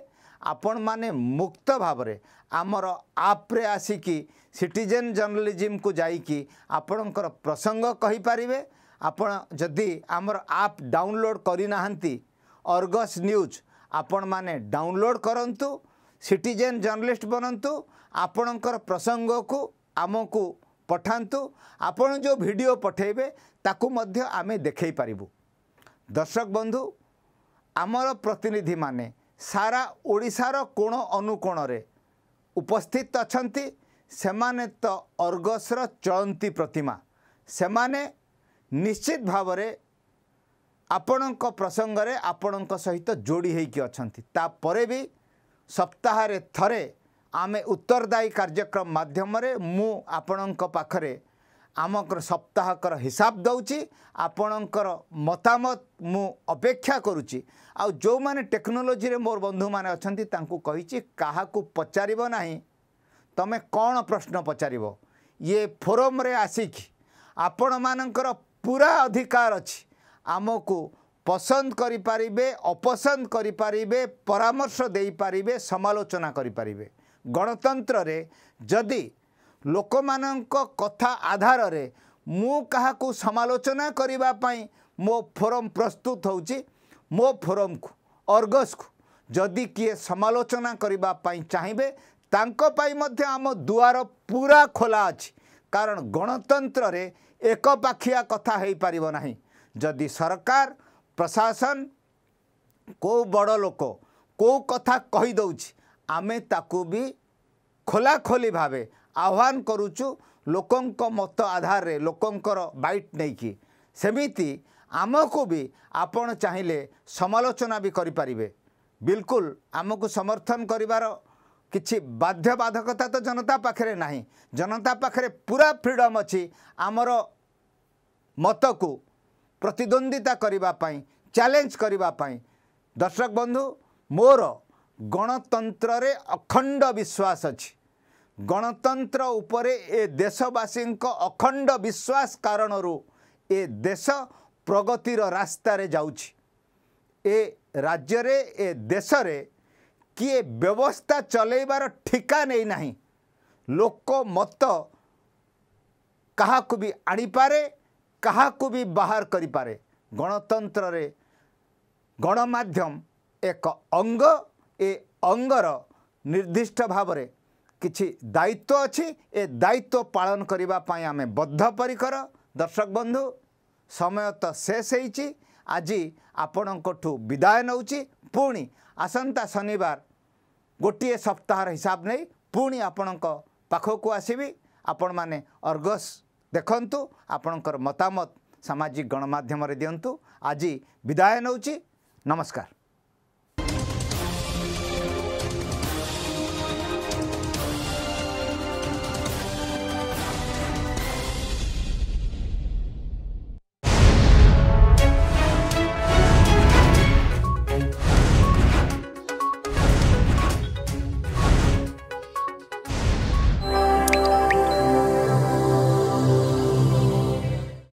ଆପଣମାନେ ମୁକ୍ତ ଭାବରେ ଆମର ଆପ୍ରେ ଆସିକି ସିଟିଜେନ୍ ଜର୍ଣ୍ଣାଲିଜିମ୍କୁ ଯାଇକି ଆପଣଙ୍କର ପ୍ରସଙ୍ଗ କହିପାରିବେ ଆପଣ ଯଦି ଆମର ଆପ୍ ଡାଉନଲୋଡ଼୍ କରିନାହାନ୍ତି ଅର୍ଗସ୍ ନ୍ୟୁଜ୍ ଆପଣମାନେ ଡାଉନଲୋଡ଼୍ କରନ୍ତୁ ସିଟିଜେନ୍ ଜର୍ଣ୍ଣାଲିଷ୍ଟ ବନନ୍ତୁ ଆପଣଙ୍କର ପ୍ରସଙ୍ଗକୁ ଆମକୁ ପଠାନ୍ତୁ ଆପଣ ଯେଉଁ ଭିଡ଼ିଓ ପଠାଇବେ ତାକୁ ମଧ୍ୟ ଆମେ ଦେଖାଇ ପାରିବୁ ଦର୍ଶକ ବନ୍ଧୁ ଆମର ପ୍ରତିନିଧିମାନେ ସାରା ଓଡ଼ିଶାର କୋଣ ଅନୁକୋଣରେ ଉପସ୍ଥିତ ଅଛନ୍ତି ସେମାନେ ତ ଅର୍ଗସର ଚଳନ୍ତି ପ୍ରତିମା ସେମାନେ ନିଶ୍ଚିତ ଭାବରେ ଆପଣଙ୍କ ପ୍ରସଙ୍ଗରେ ଆପଣଙ୍କ ସହିତ ଯୋଡ଼ି ହୋଇକି ଅଛନ୍ତି ତାପରେ ବି ସପ୍ତାହରେ ଥରେ ଆମେ ଉତ୍ତରଦାୟୀ କାର୍ଯ୍ୟକ୍ରମ ମାଧ୍ୟମରେ ମୁଁ ଆପଣଙ୍କ ପାଖରେ ଆମକର ସପ୍ତାହକର ହିସାବ ଦେଉଛି ଆପଣଙ୍କର ମତାମତ ମୁଁ ଅପେକ୍ଷା କରୁଛି ଆଉ ଯେଉଁମାନେ ଟେକ୍ନୋଲୋଜିରେ ମୋର ବନ୍ଧୁମାନେ ଅଛନ୍ତି ତାଙ୍କୁ କହିଛି କାହାକୁ ପଚାରିବ ନାହିଁ ତୁମେ କ'ଣ ପ୍ରଶ୍ନ ପଚାରିବ ଇଏ ଫୋରମ୍ରେ ଆସିକି ଆପଣମାନଙ୍କର ପୁରା ଅଧିକାର ଅଛି ଆମକୁ ପସନ୍ଦ କରିପାରିବେ ଅପସନ୍ଦ କରିପାରିବେ ପରାମର୍ଶ ଦେଇପାରିବେ ସମାଲୋଚନା କରିପାରିବେ ଗଣତନ୍ତ୍ରରେ ଯଦି ଲୋକମାନଙ୍କ କଥା ଆଧାରରେ ମୁଁ କାହାକୁ ସମାଲୋଚନା କରିବା ପାଇଁ ମୋ ଫୋରମ୍ ପ୍ରସ୍ତୁତ ହେଉଛି ମୋ ଫୋରମ୍କୁ ଅର୍ଗସ୍କୁ ଯଦି କିଏ ସମାଲୋଚନା କରିବା ପାଇଁ ଚାହିଁବେ ତାଙ୍କ ପାଇଁ ମଧ୍ୟ ଆମ ଦୁଆର ପୁରା ଖୋଲା ଅଛି କାରଣ ଗଣତନ୍ତ୍ରରେ ଏକପାଖିଆ କଥା ହେଇପାରିବ ନାହିଁ ଯଦି ସରକାର ପ୍ରଶାସନ କେଉଁ ବଡ଼ ଲୋକ କେଉଁ କଥା କହିଦେଉଛି ଆମେ ତାକୁ ବି ଖୋଲାଖୋଲି ଭାବେ ଆହ୍ୱାନ କରୁଛୁ ଲୋକଙ୍କ ମତ ଆଧାରରେ ଲୋକଙ୍କର ବାଇଟ୍ ନେଇକି ସେମିତି ଆମକୁ ବି ଆପଣ ଚାହିଁଲେ ସମାଲୋଚନା ବି କରିପାରିବେ ବିଲକୁଲ ଆମକୁ ସମର୍ଥନ କରିବାର କିଛି ବାଧ୍ୟବାଧକତା ତ ଜନତା ପାଖରେ ନାହିଁ ଜନତା ପାଖରେ ପୁରା ଫ୍ରିଡ଼ମ୍ ଅଛି ଆମର ମତକୁ ପ୍ରତିଦ୍ୱନ୍ଦ୍ୱିତା କରିବା ପାଇଁ ଚ୍ୟାଲେଞ୍ଜ କରିବା ପାଇଁ ଦର୍ଶକ ବନ୍ଧୁ ମୋର ଗଣତନ୍ତ୍ରରେ ଅଖଣ୍ଡ ବିଶ୍ୱାସ ଅଛି ଗଣତନ୍ତ୍ର ଉପରେ ଏ ଦେଶବାସୀଙ୍କ ଅଖଣ୍ଡ ବିଶ୍ୱାସ କାରଣରୁ ଏ ଦେଶ ପ୍ରଗତିର ରାସ୍ତାରେ ଯାଉଛି ଏ ରାଜ୍ୟରେ ଏ ଦେଶରେ କିଏ ବ୍ୟବସ୍ଥା ଚଲେଇବାର ଠିକା ନେଇନାହିଁ ଲୋକମତ କାହାକୁ ବି ଆଣିପାରେ କାହାକୁ ବି ବାହାର କରିପାରେ ଗଣତନ୍ତ୍ରରେ ଗଣମାଧ୍ୟମ ଏକ ଅଙ୍ଗ ଏ ଅଙ୍ଗର ନିର୍ଦ୍ଦିଷ୍ଟ ଭାବରେ କିଛି ଦାୟିତ୍ୱ ଅଛି ଏ ଦାୟିତ୍ୱ ପାଳନ କରିବା ପାଇଁ ଆମେ ବଦ୍ଧପରିକର ଦର୍ଶକ ବନ୍ଧୁ ସମୟ ତ ଶେଷ ହେଇଛି ଆଜି ଆପଣଙ୍କଠୁ ବିଦାୟ ନେଉଛି ପୁଣି ଆସନ୍ତା ଶନିବାର ଗୋଟିଏ ସପ୍ତାହର ହିସାବ ନେଇ ପୁଣି ଆପଣଙ୍କ ପାଖକୁ ଆସିବି ଆପଣମାନେ ଅର୍ଗସ୍ ଦେଖନ୍ତୁ ଆପଣଙ୍କର ମତାମତ ସାମାଜିକ ଗଣମାଧ୍ୟମରେ ଦିଅନ୍ତୁ ଆଜି ବିଦାୟ ନେଉଛି ନମସ୍କାର